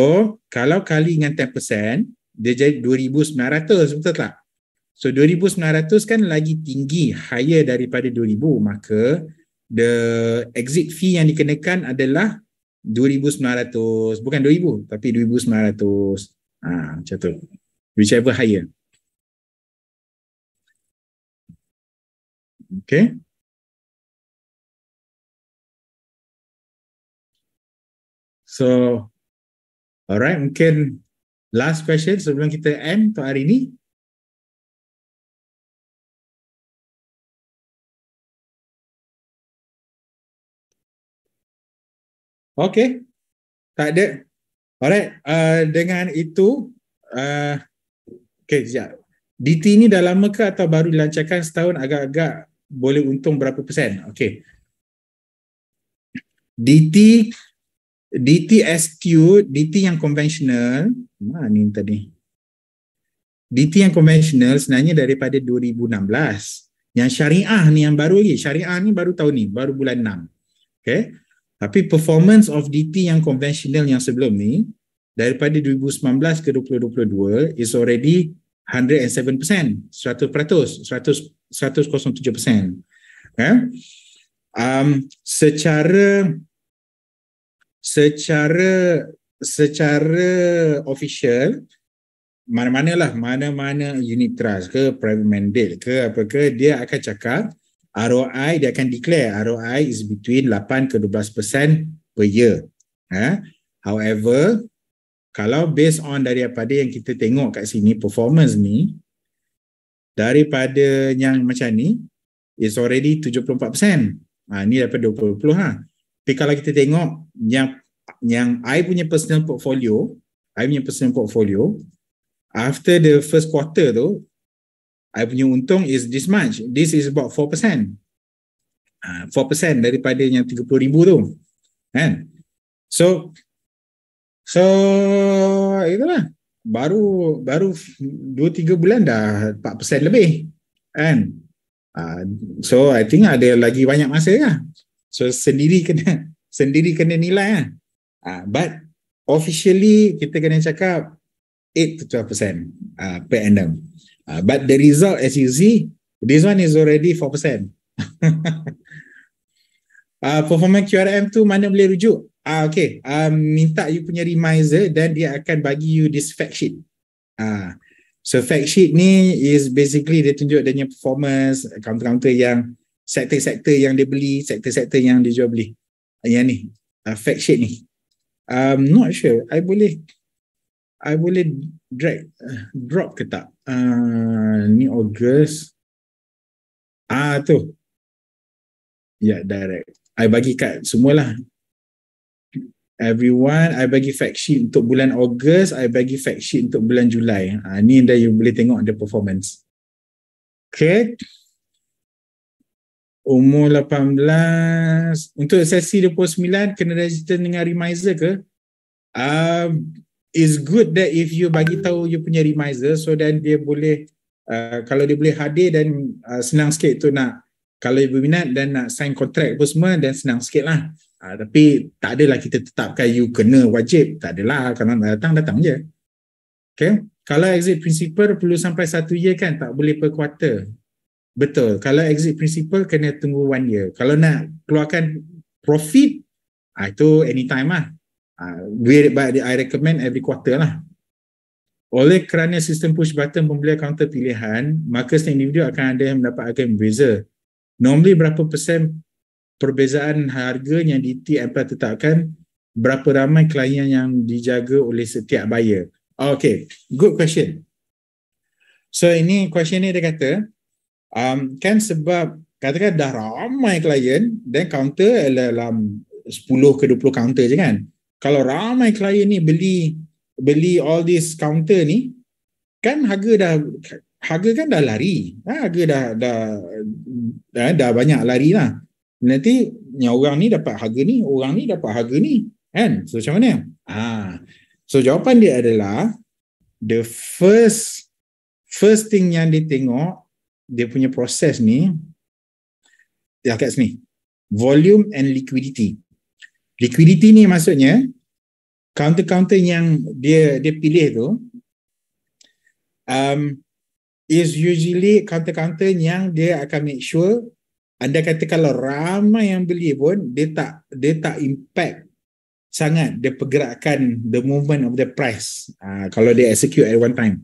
Speaker 1: kalau kali dengan 10% dia jadi 2900 betul tak so 2900 kan lagi tinggi higher daripada 2000 maka the exit fee yang dikenakan adalah 2900 bukan 2000 tapi 2900 ah ha, macam tu whichever higher
Speaker 2: okay so Alright, mungkin Last question sebelum kita end untuk hari ini. Okay. Tak ada.
Speaker 1: Alright. Uh, dengan itu, uh, okay, sekejap. DT ni dah lama ke atau baru dilancarkan setahun agak-agak boleh untung berapa persen? Okay. DT DT SQ, DT yang konvensional, mana ah, ni tadi DT yang konvensional sebenarnya daripada 2016 yang syariah ni yang baru lagi syariah ni baru tahun ni baru bulan 6 okay? tapi performance of DT yang konvensional yang sebelum ni daripada 2019 ke 2022 is already 107% 100% 100 107% okay? um, secara secara secara official mana mana lah mana-mana unit trust ke private mandate ke apa ke dia akan cakap ROI dia akan declare ROI is between 8 ke 12% per year. Eh? However, kalau based on daripada yang kita tengok kat sini performance ni daripada yang macam ni is already 74%. Ah ha, ni daripada 2020 ha. Tapi kalau kita tengok yang yang I punya personal portfolio, I punya personal portfolio, after the first quarter tu, I punya untung is this much. This is about 4%. Uh, 4% daripada yang 30,000 tu. Kan? So, so, itulah. Baru, baru 2-3 bulan dah 4% lebih. Kan? Uh, so, I think ada lagi banyak masa lah. So, sendiri kena, sendiri kena nilai lah. Uh, but officially kita kena cakap 8 to 12% uh, ah, per annum. Uh, but the result as you see, this one is already 4%. Uh, performance QRM tu mana boleh rujuk? uh, okay, um, minta you punya reminder dan dia akan bagi you this fact sheet. uh, so fact sheet ni is basically dia tunjuk dia punya performance counter-counter yang sektor-sektor yang dia beli, sektor-sektor yang dia jual beli. Yang ni, uh, fact sheet ni. Um, not sure. I boleh I boleh drag drop ke tak? Uh,
Speaker 2: ni August. Ah tu. Ya
Speaker 1: yeah, direct. I bagi kat semualah. Everyone, I bagi fact sheet untuk bulan Ogos, I bagi fact sheet untuk bulan Julai. Ha, ni dah you boleh tengok the performance. Okay umur 18 untuk sesi 29 kena register dengan remiser ke um, is good that if you bagi tahu you punya remiser so then dia boleh uh, kalau dia boleh hadir dan uh, senang sikit tu nak kalau you berminat dan nak sign contract pun semua dan senang sikit lah uh, tapi tak adalah kita tetapkan you kena wajib tak adalah kalau nak datang datang je okay? kalau exit principal perlu sampai satu year kan tak boleh per quarter Betul. Kalau exit principal kena tunggu one year. Kalau nak keluarkan profit, ah, itu anytime lah. Uh, but I recommend every quarter lah. Oleh kerana sistem push button pembelian kaunter pilihan, maka setiap individu akan ada yang mendapat harga yang berbeza. Normally berapa persen perbezaan harga yang DT Empire tetapkan, berapa ramai klien yang dijaga oleh setiap buyer. Okay, good question. So ini question ni dia kata, um, kan sebab katakan dah ramai klien dan counter adalah dalam 10 ke 20 counter je kan kalau ramai klien ni beli beli all this counter ni kan harga dah harga kan dah lari ha, harga dah dah, dah eh, dah banyak lari lah nanti yang orang ni dapat harga ni orang ni dapat harga ni kan so macam mana ha. so jawapan dia adalah the first first thing yang dia dia punya proses ni dia kat sini volume and liquidity liquidity ni maksudnya counter-counter yang dia dia pilih tu um, is usually counter-counter yang dia akan make sure anda kata kalau ramai yang beli pun dia tak dia tak impact sangat dia pergerakan the movement of the price uh, kalau dia execute at one time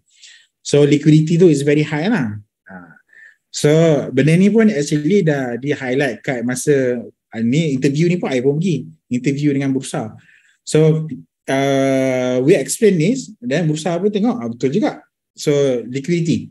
Speaker 1: so liquidity tu is very high lah So benda ni pun actually dah di highlight kat masa ah, ni interview ni pun I pun pergi interview dengan bursa. So uh, we explain this dan bursa pun tengok ah, betul juga. So liquidity.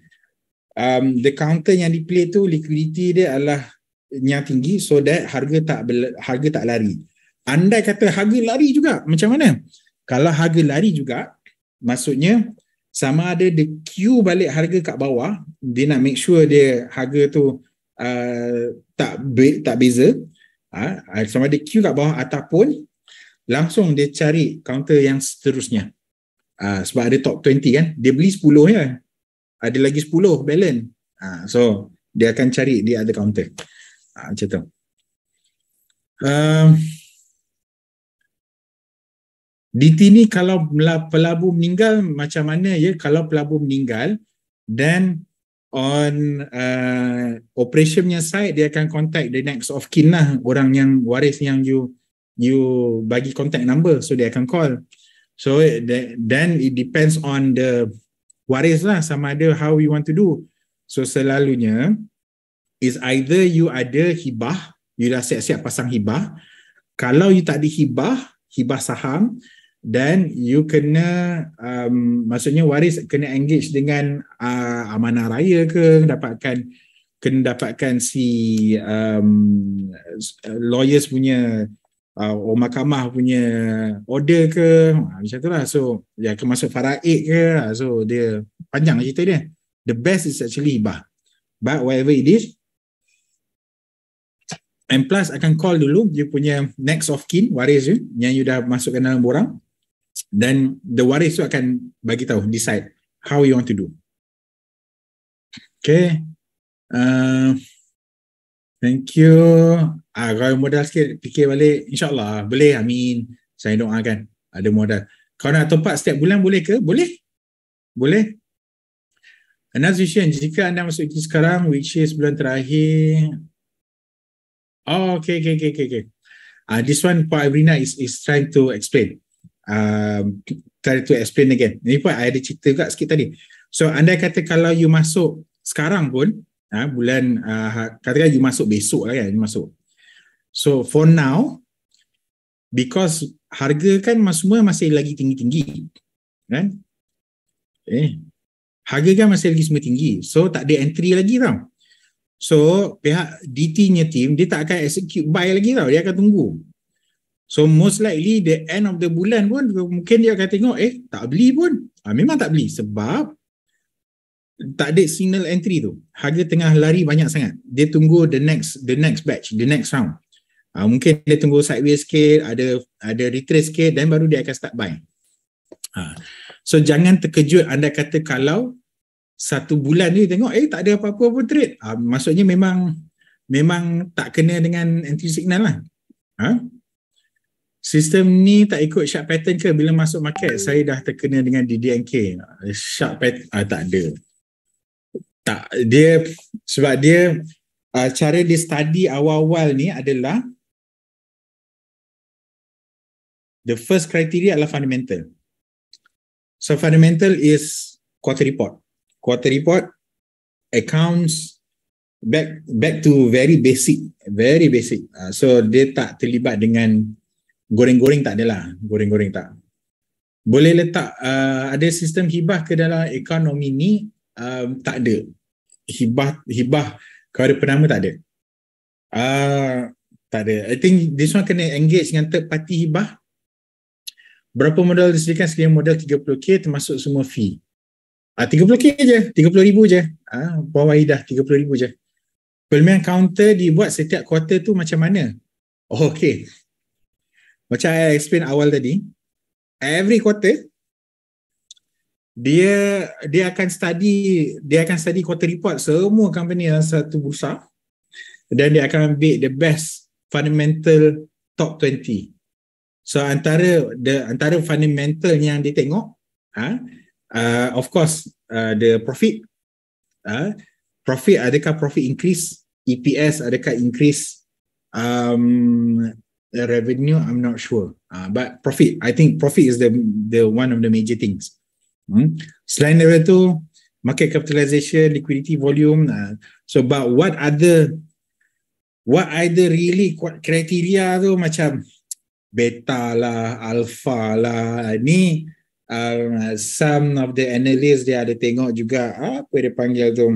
Speaker 1: Um, the counter yang di-play tu liquidity dia adalah yang tinggi so that harga tak bel- harga tak lari. Andai kata harga lari juga macam mana? Kalau harga lari juga maksudnya sama ada dia queue balik harga kat bawah dia nak make sure dia harga tu uh, tak be, tak beza ha? sama ada queue kat bawah ataupun langsung dia cari counter yang seterusnya ha, sebab ada top 20 kan dia beli 10 ya ada lagi 10 balance ha, so dia akan cari dia ada counter ha, macam tu um, di sini kalau pelabur meninggal macam mana ya kalau pelabur meninggal dan on uh, operation punya side dia akan contact the next of kin lah orang yang waris yang you you bagi contact number so dia akan call so it, then it depends on the waris lah sama ada how you want to do so selalunya is either you ada hibah you dah siap-siap pasang hibah kalau you tak ada hibah hibah saham dan you kena um, maksudnya waris kena engage dengan uh, amanah raya ke dapatkan kena dapatkan si um, lawyers punya uh, or mahkamah punya order ke ha, macam tu lah so dia ya, akan masuk faraid ke ha, so dia panjang lah cerita dia the best is actually hibah but whatever it is and plus akan call dulu dia punya next of kin waris you yang you dah masukkan dalam borang then the waris tu akan bagi tahu decide how you want to do. Okay. Uh, thank you. Ah, kalau modal sikit, fikir balik. InsyaAllah. Boleh, Amin. Saya doakan. Ada modal. Kalau nak tempat setiap bulan, boleh ke? Boleh. Boleh. Another question. Jika anda masuk itu sekarang, which is bulan terakhir. Oh, okay, okay, okay, okay. Uh, this one, Pak Irina is, is trying to explain. Um, try to explain again. Ini pun I ada cerita juga sikit tadi. So andai kata kalau you masuk sekarang pun, uh, bulan, uh, katakan you masuk besok lah kan, you masuk. So for now, because harga kan semua masih lagi tinggi-tinggi. Kan? Eh, harga kan masih lagi semua tinggi. So tak ada entry lagi tau. So pihak DT-nya team, dia tak akan execute buy lagi tau. Dia akan tunggu. So most likely the end of the bulan pun mungkin dia akan tengok eh tak beli pun. Ha, memang tak beli sebab tak ada signal entry tu. Harga tengah lari banyak sangat. Dia tunggu the next the next batch, the next round. Ha, mungkin dia tunggu sideways sikit, ada ada retrace sikit dan baru dia akan start buy. Ha. So jangan terkejut anda kata kalau satu bulan ni tengok eh tak ada apa-apa pun trade. Ha, maksudnya memang memang tak kena dengan entry signal lah. Ha? sistem ni tak ikut sharp pattern ke bila masuk market saya dah terkena dengan DDNK sharp pattern uh, ah, tak ada tak dia sebab dia uh, cara dia study awal-awal ni adalah the first criteria adalah fundamental so fundamental is quarter report quarter report accounts back back to very basic very basic uh, so dia tak terlibat dengan goreng-goreng tak adalah goreng-goreng tak boleh letak uh, ada sistem hibah ke dalam ekonomi ni um, tak ada hibah hibah kepada penama tak ada uh, tak ada I think this one kena engage dengan third party hibah berapa modal disediakan sekalian modal 30k termasuk semua fee ah, uh, 30k je 30,000 je uh, Puan Wahidah ribu je ah, Pelmian counter dibuat setiap kuarter tu macam mana? Oh, okay. Macam saya explain awal tadi, every quarter dia dia akan study dia akan study quarter report semua company dalam satu bursa dan dia akan ambil the best fundamental top 20. So antara the antara fundamental yang dia tengok, ah uh, of course uh, the profit uh, profit adakah profit increase EPS adakah increase um, revenue i'm not sure uh, but profit i think profit is the the one of the major things hmm? selain daripada tu market capitalization liquidity volume uh, so but what other what either really criteria tu macam beta lah alpha lah ah, ni uh, some of the analysts dia ada tengok juga apa dia panggil tu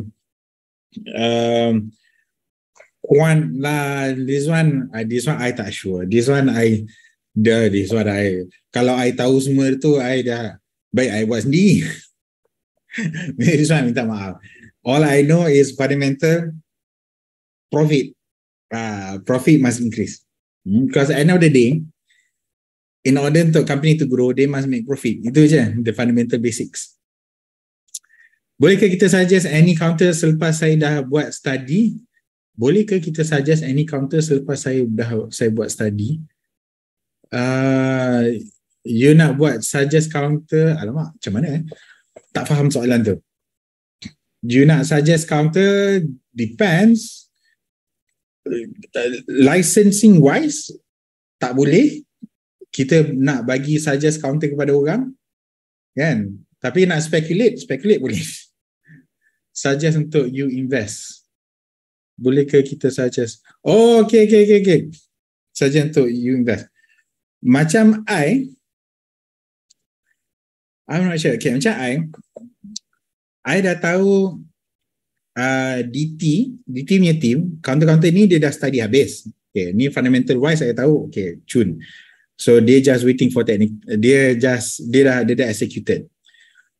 Speaker 1: um, uh, one lah this one this one I tak sure. This one I the this one I kalau I tahu semua tu I dah baik I buat sendiri. this one minta maaf. All I know is fundamental profit. Uh, profit must increase. Hmm? Because at the end of the day, in order to company to grow, they must make profit. Itu je the fundamental basics. Bolehkah kita suggest any counter selepas saya dah buat study bolehkah kita suggest any counter selepas saya dah saya buat study? Uh, you nak buat suggest counter, alamak macam mana eh? Tak faham soalan tu. You nak suggest counter, depends. Licensing wise, tak boleh. Kita nak bagi suggest counter kepada orang. Kan? Tapi nak speculate, speculate boleh. suggest untuk you invest boleh ke kita suggest? Oh, okay, okay, okay, okay. Saja untuk you invest. Macam I, I'm not sure. Okay, macam I, I dah tahu uh, DT, DT punya team, counter-counter ni dia dah study habis. Okay, ni fundamental wise saya tahu, okay, cun. So, dia just waiting for teknik. Dia just, dia dah, dia dah executed.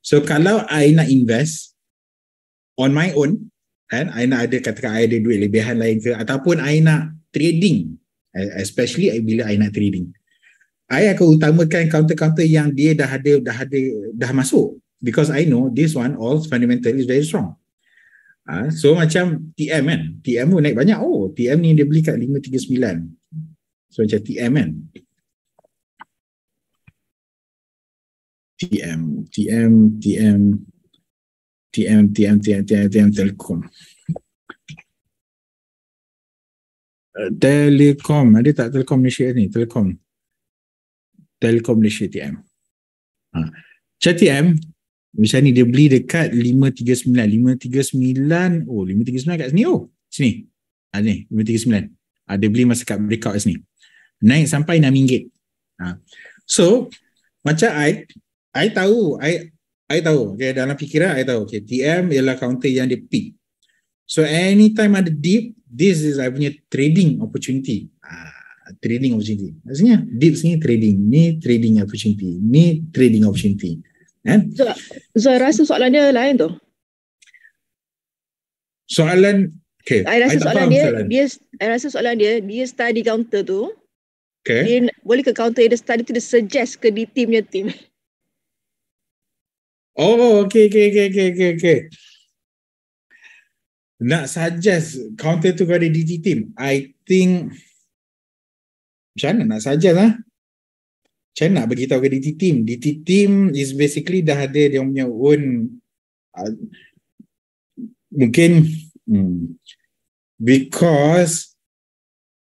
Speaker 1: So, kalau I nak invest on my own, kan I nak ada katakan I ada duit lebihan lain ke ataupun I nak trading especially bila I nak trading I akan utamakan counter-counter yang dia dah ada dah ada dah masuk because I know this one all fundamental is very strong Ah, so macam TM kan TM pun naik banyak oh TM ni dia beli kat 539 so macam TM kan
Speaker 2: TM TM TM TM, TM, TM, TM, TM, Telkom. Eh, Telekom,
Speaker 1: ada tak Telkom Malaysia ni? Telkom. Telkom Malaysia TM. Ha. Chat TM, macam ni dia beli dekat 539. 539, oh 539 kat sini, oh sini. Ha, ni, 539. Ha, dia beli masa kat breakout kat sini. Naik sampai RM6. Ha. So, macam I, I tahu, I, I tahu. Okay, dalam fikiran I tahu. Okay, TM ialah counter yang dia peak. So anytime ada dip, this is I punya trading opportunity. Ah, trading opportunity. Maksudnya, dip sini trading. Ni trading opportunity. Ni trading opportunity. Eh? So, so rasa soalan dia lain tu? Soalan, okay. I rasa I soalan dia, soalan. rasa soalan dia, dia study counter tu. Okay. Dia, boleh ke counter dia study tu, dia suggest ke di team punya team. Oh, okay, okay, okay, okay, okay, okay. Nak suggest counter tu kepada DT team. I think macam mana nak suggest lah. Ha? Macam nak beritahu ke DT team. DT team is basically dah ada dia punya own uh, mungkin hmm, because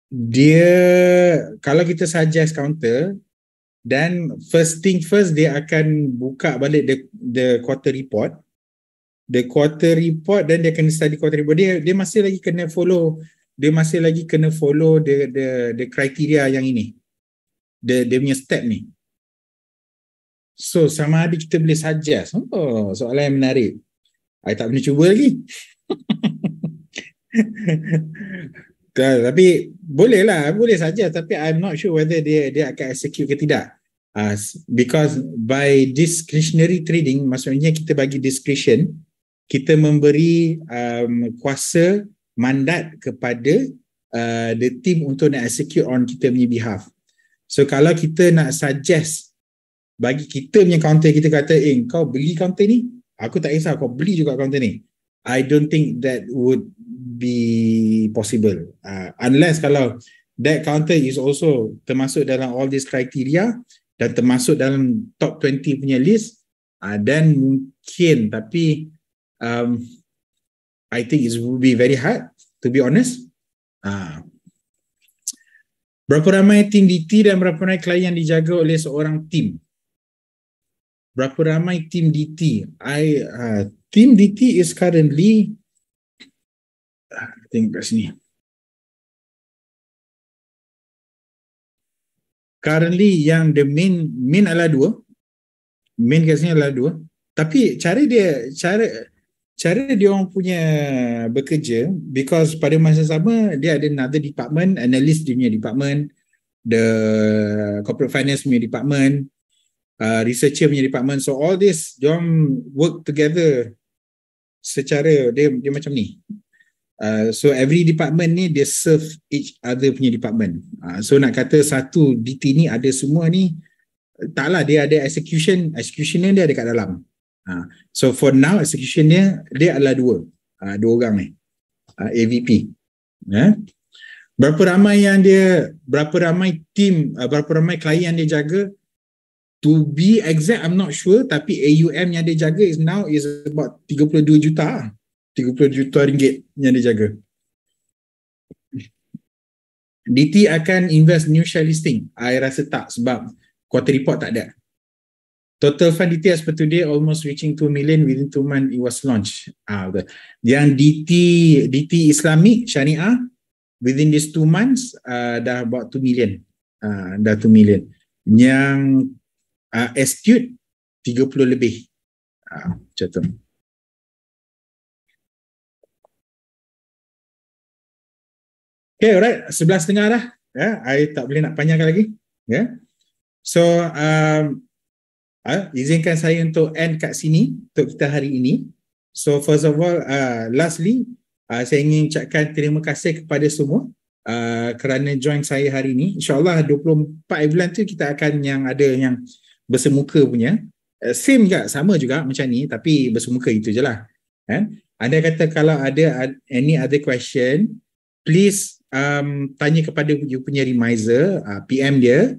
Speaker 1: dia kalau kita suggest counter dan first thing first dia akan buka balik the the quarter report. The quarter report dan dia akan study quarter report. Dia dia masih lagi kena follow dia masih lagi kena follow the the the criteria yang ini. The dia punya step ni. So sama ada kita boleh suggest. Oh, soalan yang menarik. Saya tak pernah cuba lagi. Betul. Kan? Tapi boleh lah, boleh saja. Tapi I'm not sure whether dia dia akan execute ke tidak. Uh, because by discretionary trading, maksudnya kita bagi discretion, kita memberi um, kuasa mandat kepada uh, the team untuk nak execute on kita punya behalf. So kalau kita nak suggest bagi kita punya counter, kita kata, eh kau beli counter ni, aku tak kisah kau beli juga counter ni. I don't think that would be possible. Uh, unless kalau that counter is also termasuk dalam all these criteria dan termasuk dalam top 20 punya list, uh, then mungkin tapi um, I think it would be very hard to be honest. Uh, berapa ramai tim DT dan berapa ramai klien yang dijaga oleh seorang tim? berapa ramai tim DT? I uh, tim DT is currently
Speaker 2: uh, think kat sini.
Speaker 1: Currently yang the main main adalah dua. Main kat sini adalah dua. Tapi cara dia cara cara dia orang punya bekerja because pada masa sama dia ada another department analyst dia punya department the corporate finance punya department Ah, researcher punya department so all this jom work together secara dia dia macam ni uh, so every department ni dia serve each other punya department uh, so nak kata satu DT ni ada semua ni taklah dia ada execution execution dia ada kat dalam uh, so for now execution dia dia adalah dua uh, dua orang ni uh, AVP ya uh, berapa ramai yang dia berapa ramai team berapa ramai klien dia jaga to be exact I'm not sure tapi AUM yang dia jaga is now is about 32 juta 32 lah. juta ringgit yang dia jaga DT akan invest new share listing I rasa tak sebab quarter report tak ada total fund DT as per today almost reaching 2 million within 2 months it was launched ah, yang DT DT Islamic Syariah within this 2 months uh, dah about 2 million uh, dah 2 million yang uh, execute
Speaker 2: 30 lebih. Uh, macam tu. Okay, alright. Sebelas tengah dah. Yeah,
Speaker 1: I tak boleh nak panjangkan lagi. Yeah. So, um, uh, izinkan saya untuk end kat sini untuk kita hari ini. So, first of all, uh, lastly, uh, saya ingin ucapkan terima kasih kepada semua uh, kerana join saya hari ini. InsyaAllah 24 bulan tu kita akan yang ada yang uh, bersemuka punya uh, same juga sama juga macam ni tapi bersemuka itu je lah kan eh. anda kata kalau ada uh, any other question please um, tanya kepada you punya remiser uh, ah, PM dia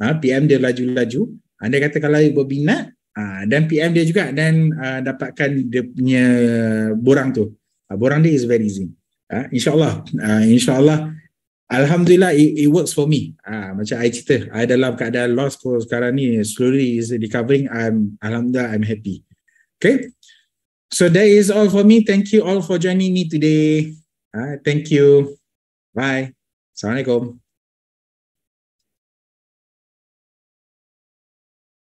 Speaker 1: uh, ah, PM dia laju-laju anda kata kalau you berminat uh, dan PM dia juga dan uh, dapatkan dia punya borang tu uh, borang dia is very easy uh, insyaAllah uh, insyaAllah insyaAllah Alhamdulillah it, it works for me. Ah ha, macam I cerita, I dalam keadaan lost for sekarang ni slowly is recovering. I'm alhamdulillah I'm happy. Okay? So that is all for me. Thank you all for joining me today. Ah ha, thank you. Bye. Assalamualaikum.